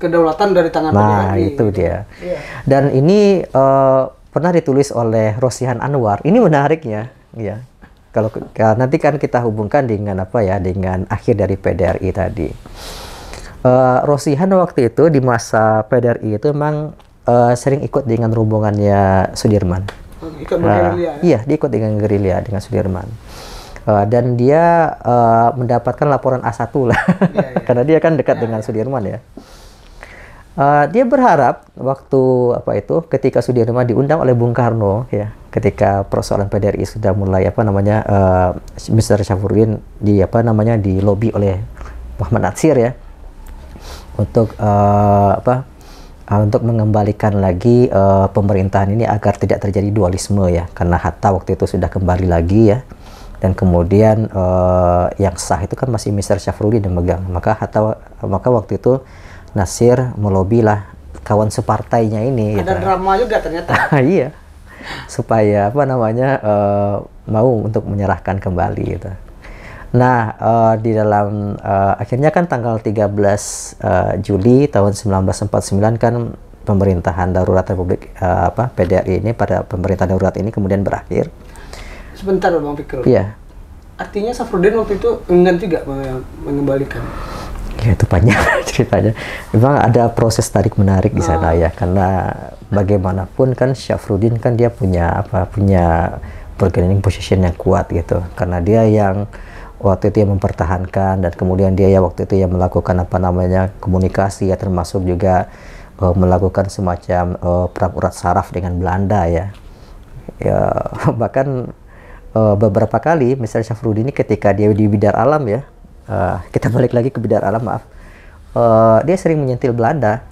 kedaulatan dari tangan Nah, itu dia. Ya. Dan ini uh, pernah ditulis oleh Rosihan Anwar. Ini menariknya, ya. Kalau nanti kan kita hubungkan dengan apa ya, dengan akhir dari PDRI tadi. Uh, Rosihan waktu itu di masa PDRI itu memang uh, sering ikut dengan rombongannya Sudirman ikut bergerilya. Nah, kan? iya, dia ikut dengan gerilya dengan Sudirman. Uh, dan dia uh, mendapatkan laporan A1 lah, yeah, iya. yeah. karena dia kan dekat yeah, dengan yeah. Sudirman ya. Uh, dia berharap waktu apa itu ketika Sudirman diundang oleh Bung Karno ya ketika persoalan PDRI sudah mulai apa namanya uh, Mr. Syafruddin di apa namanya di lobby oleh Muhammad Natsir ya untuk uh, apa Ah, untuk mengembalikan lagi uh, pemerintahan ini agar tidak terjadi dualisme ya karena Hatta waktu itu sudah kembali lagi ya dan kemudian uh, yang sah itu kan masih Mr. Syafruddin yang megang maka Hatta maka waktu itu Nasir melobi lah kawan separtainya ini gitu. ada gitu. drama juga ternyata ah, iya supaya apa namanya uh, mau untuk menyerahkan kembali gitu Nah, uh, di dalam uh, akhirnya kan tanggal 13 uh, eh, Juli tahun 1949 kan pemerintahan darurat Republik uh, apa PDRI ini pada pemerintah darurat ini kemudian berakhir. Sebentar Bang Pikir. Iya. Artinya Safruddin waktu itu enggan juga mengembalikan. Ya itu banyak ceritanya. Memang ada proses tarik menarik di sana ah. ya karena bagaimanapun kan Syafrudin kan dia punya apa punya bargaining position yang kuat gitu karena dia yang waktu itu yang mempertahankan dan kemudian dia ya waktu itu yang melakukan apa namanya komunikasi ya termasuk juga uh, melakukan semacam uh, eh, perang urat saraf dengan Belanda ya ya bahkan uh, beberapa kali misalnya Syafruddin ini ketika dia di bidar alam ya uh, kita balik lagi ke bidar alam maaf uh, dia sering menyentil Belanda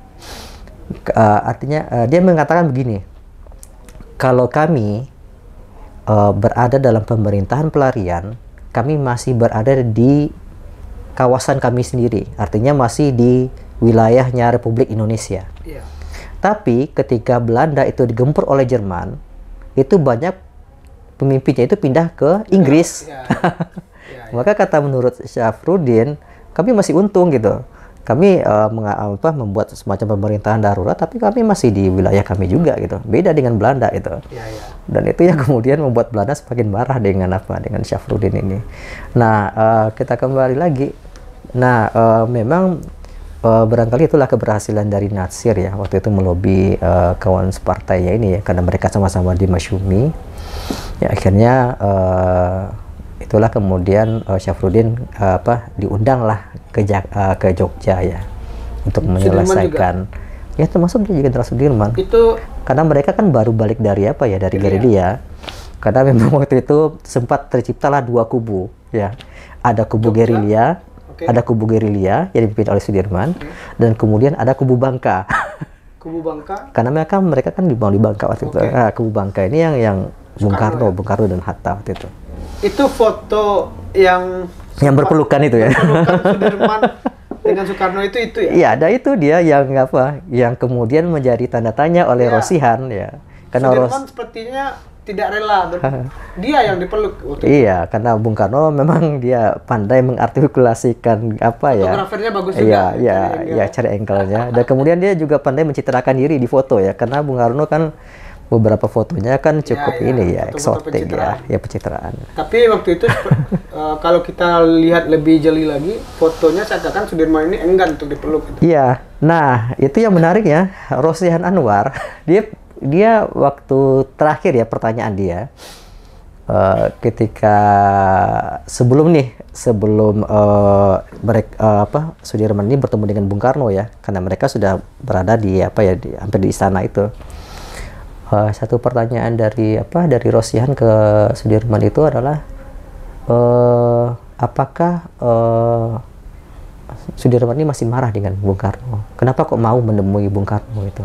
uh, artinya uh, dia mengatakan begini kalau kami uh, berada dalam pemerintahan pelarian kami masih berada di kawasan kami sendiri, artinya masih di wilayahnya Republik Indonesia. Yeah. Tapi ketika Belanda itu digempur oleh Jerman, itu banyak pemimpinnya itu pindah ke Inggris. Yeah. Iya, iya. Yeah. Maka kata menurut Syafruddin, kami masih untung gitu kami uh, apa, membuat semacam pemerintahan darurat, tapi kami masih di wilayah kami juga gitu. Beda dengan Belanda itu. Ya, ya. Dan itu yang kemudian membuat Belanda semakin marah dengan apa, dengan Syafruddin ini. Nah, uh, kita kembali lagi. Nah, uh, memang uh, barangkali itulah keberhasilan dari Natsir ya waktu itu melobi uh, kawan separtainya ini ya karena mereka sama-sama di Masyumi ya akhirnya uh, itulah kemudian uh, Syafruddin uh, apa diundanglah ke uh, ke Jogja ya untuk menyelesaikan ya termasuk juga Jenderal Sudirman itu karena mereka kan baru balik dari apa ya dari iya, gerilya karena memang waktu itu sempat terciptalah dua kubu ya ada kubu gerilya okay. ada kubu gerilya yang dipimpin oleh Sudirman okay. dan kemudian ada kubu Bangka kubu Bangka karena mereka mereka kan dibangun di Bangka waktu okay. itu nah, kubu Bangka ini yang yang Bung Karno, ya? Bung Karno dan Hatta waktu itu itu foto yang yang berpelukan itu ya. Berpelukan Sudirman dengan Soekarno itu itu ya. Iya, ada itu dia yang apa? Yang kemudian menjadi tanda tanya oleh ya. Rosihan ya. Karena Sudirman Ros sepertinya tidak rela dia yang dipeluk waktu itu. iya karena Bung Karno memang dia pandai mengartikulasikan apa ya fotografernya bagus iya, juga iya iya iya cari angle-nya dan kemudian dia juga pandai mencitrakan diri di foto ya karena Bung Karno kan beberapa fotonya kan ya, cukup ya, ya. ini ya eksotik ya ya pencitraan tapi waktu itu uh, kalau kita lihat lebih jeli lagi fotonya saya katakan Sudirman ini enggan untuk dipeluk gitu. iya nah itu yang menarik ya Rosihan Anwar dia dia waktu terakhir ya pertanyaan dia uh, ketika sebelum nih sebelum uh, eh, mereka uh, apa Sudirman ini bertemu dengan Bung Karno ya karena mereka sudah berada di apa ya di hampir di istana itu uh, satu pertanyaan dari apa dari Rosihan ke Sudirman itu adalah uh, apakah uh, Sudirman ini masih marah dengan Bung Karno? Kenapa kok mau menemui Bung Karno itu?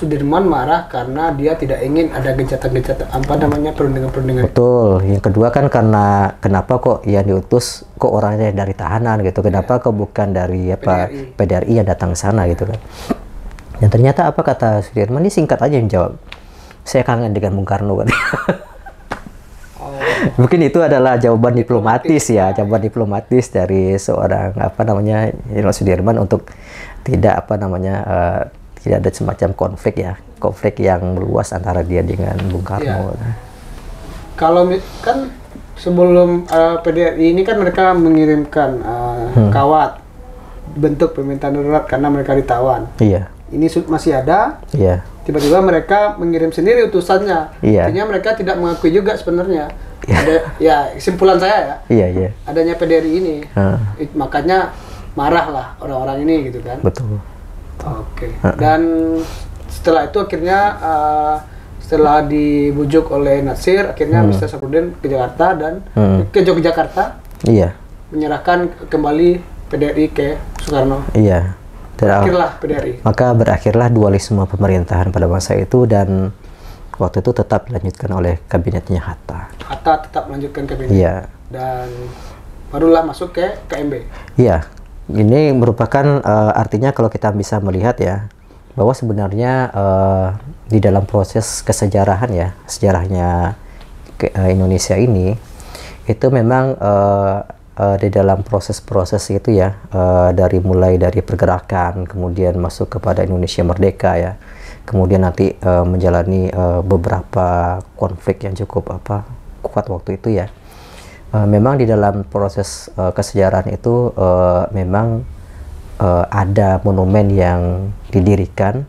Sudirman marah karena dia tidak ingin ada gencatan gencatan apa namanya perundingan-perundingan. Betul. Yang kedua kan karena kenapa kok yang diutus kok orangnya dari tahanan gitu? Kenapa ya. kok bukan dari apa PDRI, PDRI yang datang ke sana gitu kan? Dan ternyata apa kata Sudirman? Ini singkat aja yang jawab. Saya kangen dengan Bung Karno. Kan? oh. Mungkin itu adalah jawaban diplomatis ya, jawaban diplomatis dari seorang apa namanya Jenderal Sudirman untuk tidak apa namanya uh, tidak ada semacam konflik ya, konflik yang meluas antara dia dengan Bung iya. Karno. Ya. Kalau kan sebelum uh, eh, PDRI ini kan mereka mengirimkan uh, hmm. kawat bentuk permintaan darurat karena mereka ditawan. Iya ini masih ada. Iya. Tiba-tiba mereka mengirim sendiri utusannya. Iya. Artinya mereka tidak mengakui juga sebenarnya. Iya. Ada ya kesimpulan saya ya. Iya, iya. Adanya PDRI ini. Uh. It, makanya marahlah orang-orang ini gitu kan. Betul. Oke. Okay. Uh -uh. Dan setelah itu akhirnya uh, setelah dibujuk oleh Nasir akhirnya hmm. Mr. Sabrudin ke Jakarta dan hmm. ke Yogyakarta. Iya. Menyerahkan kembali PDRI ke Soekarno. Iya. Berakhirlah PDRI. Maka berakhirlah dualisme pemerintahan pada masa itu dan waktu itu tetap dilanjutkan oleh kabinetnya Hatta. Hatta tetap melanjutkan kabinet. Iya. Dan barulah masuk ke KMB. Iya. Ini merupakan uh, artinya kalau kita bisa melihat ya bahwa sebenarnya uh, di dalam proses kesejarahan ya sejarahnya ke, uh, Indonesia ini itu memang uh, uh, di dalam proses-proses itu ya uh, dari mulai dari pergerakan kemudian masuk kepada Indonesia Merdeka ya kemudian nanti uh, menjalani uh, beberapa konflik yang cukup apa kuat waktu itu ya uh, memang di dalam proses uh, kesejarahan itu uh, memang uh, ada monumen yang didirikan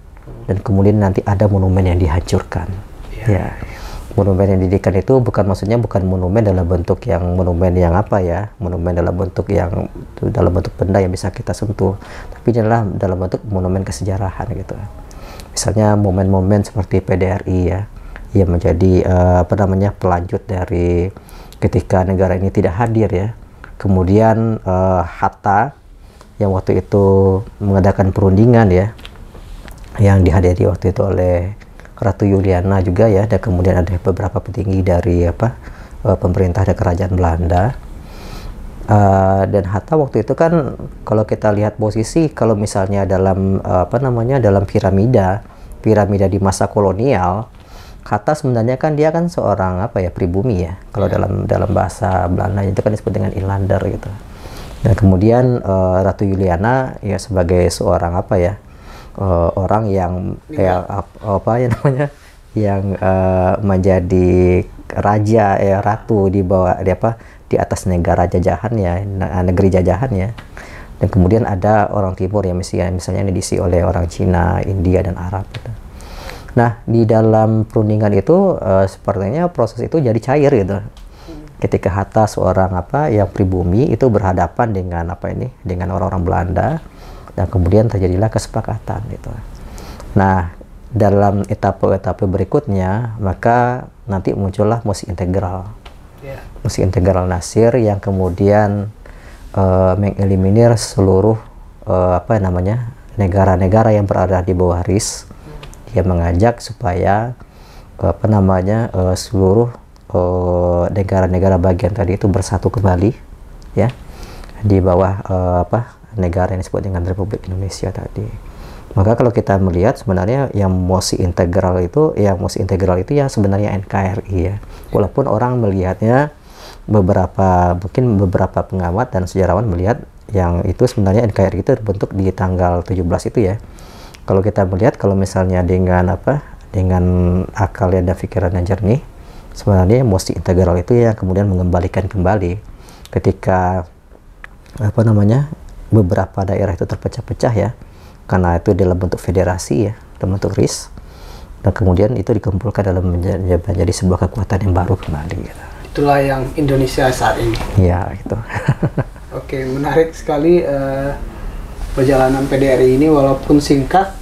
dan kemudian nanti ada monumen yang dihancurkan iya. ya yeah monumen yang didirikan itu bukan maksudnya bukan monumen dalam bentuk yang monumen yang apa ya monumen dalam bentuk yang dalam bentuk benda yang bisa kita sentuh tapi adalah dalam bentuk monumen kesejarahan gitu misalnya momen-momen seperti PDRI ya yang menjadi uh, apa namanya pelanjut dari ketika negara ini tidak hadir ya kemudian uh, Hatta yang waktu itu mengadakan perundingan ya yang dihadiri waktu itu oleh Ratu Yuliana juga ya dan kemudian ada beberapa petinggi dari apa eh, pemerintah dan kerajaan Belanda uh, dan Hatta waktu itu kan kalau kita lihat posisi kalau misalnya dalam uh, apa namanya dalam piramida piramida di masa kolonial Hatta sebenarnya kan dia kan seorang apa ya pribumi ya kalau ya. dalam dalam bahasa Belanda itu kan disebut dengan inlander gitu dan kemudian uh, Ratu Yuliana ya sebagai seorang apa ya uh, orang yang ya, apa ya namanya yang uh, menjadi raja ya ratu di bawah di apa di atas negara jajahan ya negeri jajahan ya dan kemudian ada orang timur yang misalnya misalnya diisi oleh orang Cina, India dan Arab gitu. Nah, di dalam perundingan itu uh, sepertinya proses itu jadi cair gitu. Hmm. Ketika Hatta seorang apa yang pribumi itu berhadapan dengan apa ini? dengan orang-orang Belanda dan kemudian terjadilah kesepakatan gitu. Nah, dalam etape-etape berikutnya maka nanti muncullah musik integral. Yeah. Musik integral Nasir yang kemudian uh, mengeliminir seluruh uh, apa namanya? negara-negara yang berada di bawah RIS. Dia mengajak supaya uh, apa namanya? Uh, seluruh negara-negara uh, bagian tadi itu bersatu kembali ya di bawah uh, apa negara yang disebut dengan Republik Indonesia tadi. Maka kalau kita melihat sebenarnya yang mosi integral itu, yang mosi integral itu ya sebenarnya NKRI ya. Walaupun orang melihatnya beberapa mungkin beberapa pengamat dan sejarawan melihat yang itu sebenarnya NKRI itu terbentuk di tanggal 17 itu ya. Kalau kita melihat kalau misalnya dengan apa dengan akal dan pikiran yang jernih sebenarnya mosi integral itu ya kemudian mengembalikan kembali ketika apa namanya beberapa daerah itu terpecah-pecah ya karena itu dalam bentuk federasi ya dalam bentuk RIS dan kemudian itu dikumpulkan dalam menjadi, menjadi sebuah kekuatan yang baru kembali gitu. itulah yang Indonesia saat ini ya itu oke menarik sekali uh, perjalanan PDRI ini walaupun singkat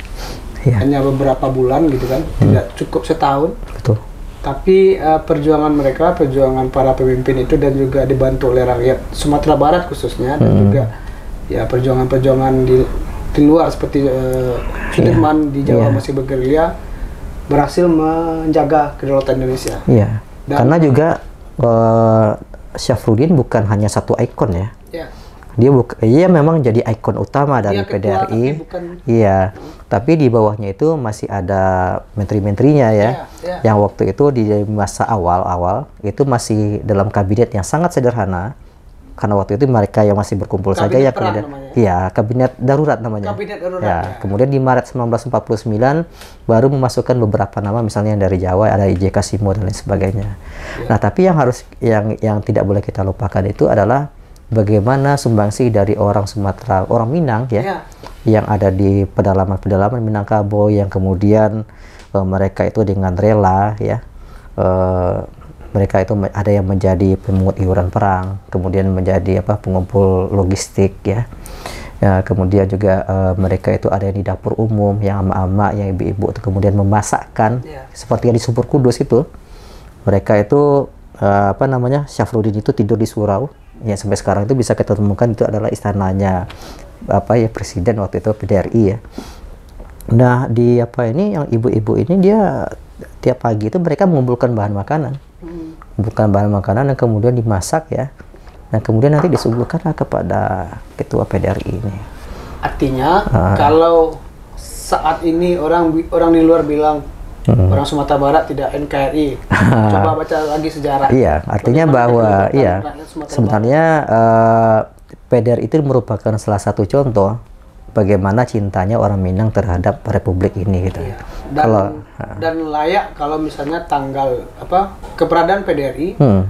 ya. hanya beberapa bulan gitu kan hmm. tidak cukup setahun betul tapi uh, perjuangan mereka perjuangan para pemimpin itu dan juga dibantu oleh rakyat Sumatera Barat khususnya dan hmm. juga ya perjuangan-perjuangan di di luar seperti uh, Sudirman yeah. di Jawa yeah. masih bergerilya berhasil menjaga kedaulatan Indonesia. Iya. Yeah. Karena juga uh, Syafruddin bukan hanya satu ikon ya. Yeah. Dia buka, Iya memang jadi ikon utama dari dia iya, PDRI. tapi bukan... Iya. Tapi di bawahnya itu masih ada menteri-menterinya ya. Yeah, yeah. Yang waktu itu di masa awal-awal itu masih dalam kabinet yang sangat sederhana karena waktu itu mereka yang masih berkumpul kabinet saja ya kemudian ya kabinet darurat namanya. Kabinet darurat. Ya, ya. kemudian di Maret 1949 baru memasukkan beberapa nama misalnya yang dari Jawa ada IJK Simo dan lain sebagainya. Ya. Nah, tapi yang harus yang yang tidak boleh kita lupakan itu adalah bagaimana sumbangsi dari orang Sumatera, orang Minang ya, ya. yang ada di pedalaman-pedalaman Minangkabau yang kemudian uh, mereka itu dengan rela ya uh, mereka itu ada yang menjadi pemungut iuran perang, kemudian menjadi apa pengumpul logistik ya. Ya, kemudian juga uh, mereka itu ada yang di dapur umum, yang ama-ama, yang ibu-ibu itu kemudian memasakkan yeah. seperti yang di Sumur Kudus itu. Mereka itu uh, apa namanya? Syafruddin itu tidur di surau. Ya sampai sekarang itu bisa kita temukan itu adalah istananya apa ya presiden waktu itu PDRI ya. Nah, di apa ini yang ibu-ibu ini dia tiap pagi itu mereka mengumpulkan bahan makanan bukan bahan makanan yang kemudian dimasak ya dan kemudian nanti disuguhkan kepada ketua PDRI ini artinya uh, kalau saat ini orang orang di luar bilang hmm. orang Sumatera Barat tidak NKRI. Coba baca lagi sejarah. Iya, artinya Bagaimana bahwa iya sebenarnya uh, eh, PDR itu merupakan salah satu contoh bagaimana cintanya orang Minang terhadap Republik ini gitu. ya. Dan, kalau dan layak kalau misalnya tanggal apa keberadaan PDRI hmm.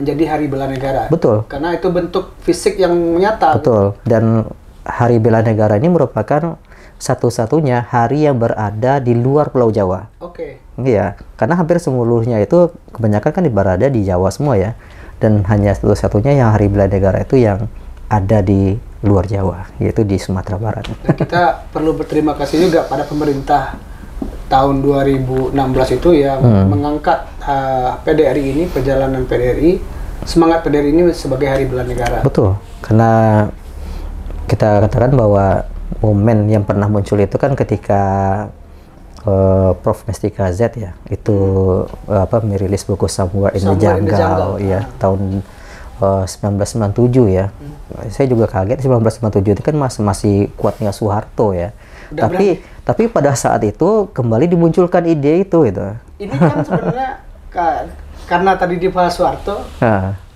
menjadi Hari Bela Negara. Betul. Karena itu bentuk fisik yang nyata. Betul. Dan Hari Bela Negara ini merupakan satu-satunya hari yang berada di luar Pulau Jawa. Oke. Okay. Iya, karena hampir seluruhnya itu kebanyakan kan berada di Jawa semua ya, dan hanya satu-satunya yang hari bela negara itu yang ada di luar Jawa, yaitu di Sumatera Barat. kita perlu berterima kasih juga pada pemerintah tahun 2016 itu yang hmm. mengangkat uh, ah, PDRI ini, perjalanan PDRI, semangat PDRI ini sebagai Hari Bela Negara. Betul, karena kita katakan bahwa momen yang pernah muncul itu kan ketika uh, Prof. Mestika Z ya, itu uh, apa merilis buku Somewhere in Somewhere ya, tahun 1997 ya. Hmm. Saya juga kaget 1997 itu kan masih masih kuatnya Soeharto ya. Udah tapi berani. tapi pada saat itu kembali dimunculkan ide itu itu. Ini kan sebenarnya ka, karena tadi di Pak Soeharto. Nah.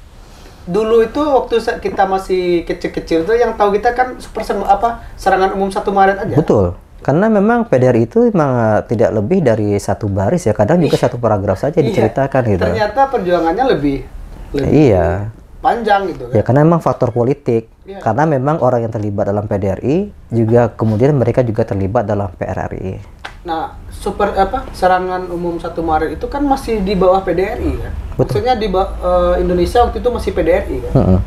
Dulu itu waktu kita masih kecil-kecil tuh yang tahu kita kan super apa serangan umum satu Maret aja. Betul karena memang PDR itu memang eh, tidak lebih dari satu baris ya kadang juga iya. satu paragraf saja iya, diceritakan gitu ternyata perjuangannya lebih, lebih iya panjang gitu kan. Ya karena memang faktor politik. Ya. Karena memang orang yang terlibat dalam PDRI juga kemudian mereka juga terlibat dalam PRRI. Nah, super apa serangan umum satu Maret itu kan masih di bawah PDRI kan. Ya? Betul. Maksudnya di uh, Indonesia waktu itu masih PDRI kan. Ya? Mm -hmm.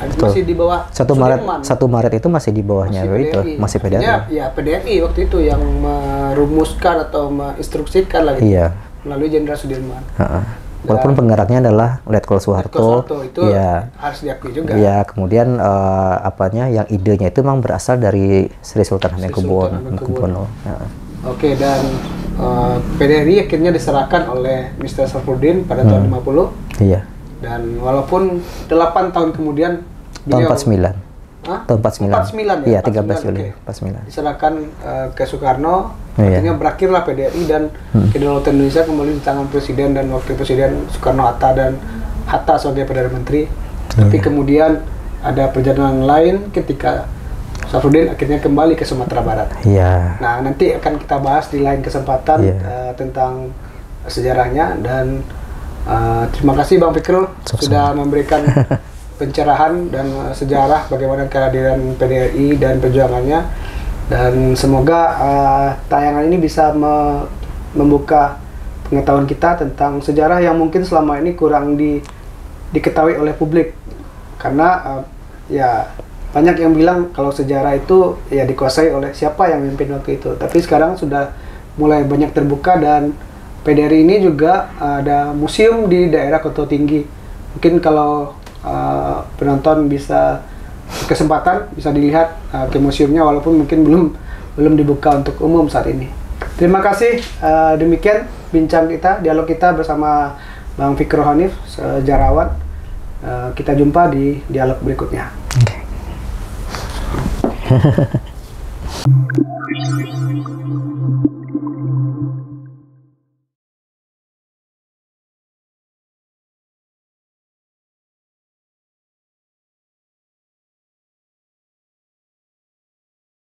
Nah, Betul. masih di bawah satu Maret satu Maret itu masih di bawahnya masih itu masih PDRI Artinya, ya PDRI waktu itu yang merumuskan atau menginstruksikan lagi gitu. iya. melalui Jenderal Sudirman. Ha -ha walaupun nah. penggeraknya adalah Letkol Soeharto. itu ya, harus diakui juga. Ya, kemudian uh, apanya yang idenya itu memang berasal dari Sri Sultan Hamengkubuwono. Ya. Oke, dan uh, eh, PDRI akhirnya diserahkan oleh Mr. Safruddin pada hmm. tahun 50. Iya. Dan walaupun 8 tahun kemudian tahun 49. Hah? Tahun 49. 49 ya? Iya, 13 Juli okay. 49. Diserahkan uh, ke Soekarno, iya. artinya berakhirlah PDRI dan hmm. kedaulatan Indonesia kembali di tangan Presiden dan Wakil Presiden Soekarno-Hatta dan Hatta sebagai Perdana Menteri. Hmm. Tapi iya. kemudian ada perjalanan lain ketika Safruddin akhirnya kembali ke Sumatera Barat. Iya. Nah, nanti akan kita bahas di lain kesempatan iya. uh, tentang sejarahnya dan uh, terima kasih Bang Fikrul sudah memberikan pencerahan dan eh, sejarah bagaimana kehadiran PDRI dan perjuangannya dan semoga uh, tayangan ini bisa me membuka pengetahuan kita tentang sejarah yang mungkin selama ini kurang di diketahui oleh publik karena uh, ya banyak yang bilang kalau sejarah itu ya dikuasai oleh siapa yang memimpin waktu itu tapi sekarang sudah mulai banyak terbuka dan PDRI ini juga ada museum di daerah Kota Tinggi mungkin kalau uh, penonton bisa kesempatan bisa dilihat uh, ke museumnya walaupun mungkin belum belum dibuka untuk umum saat ini. Terima kasih uh, demikian bincang kita dialog kita bersama Bang Fikro Hanif sejarawan. Uh, kita jumpa di dialog berikutnya. Okay.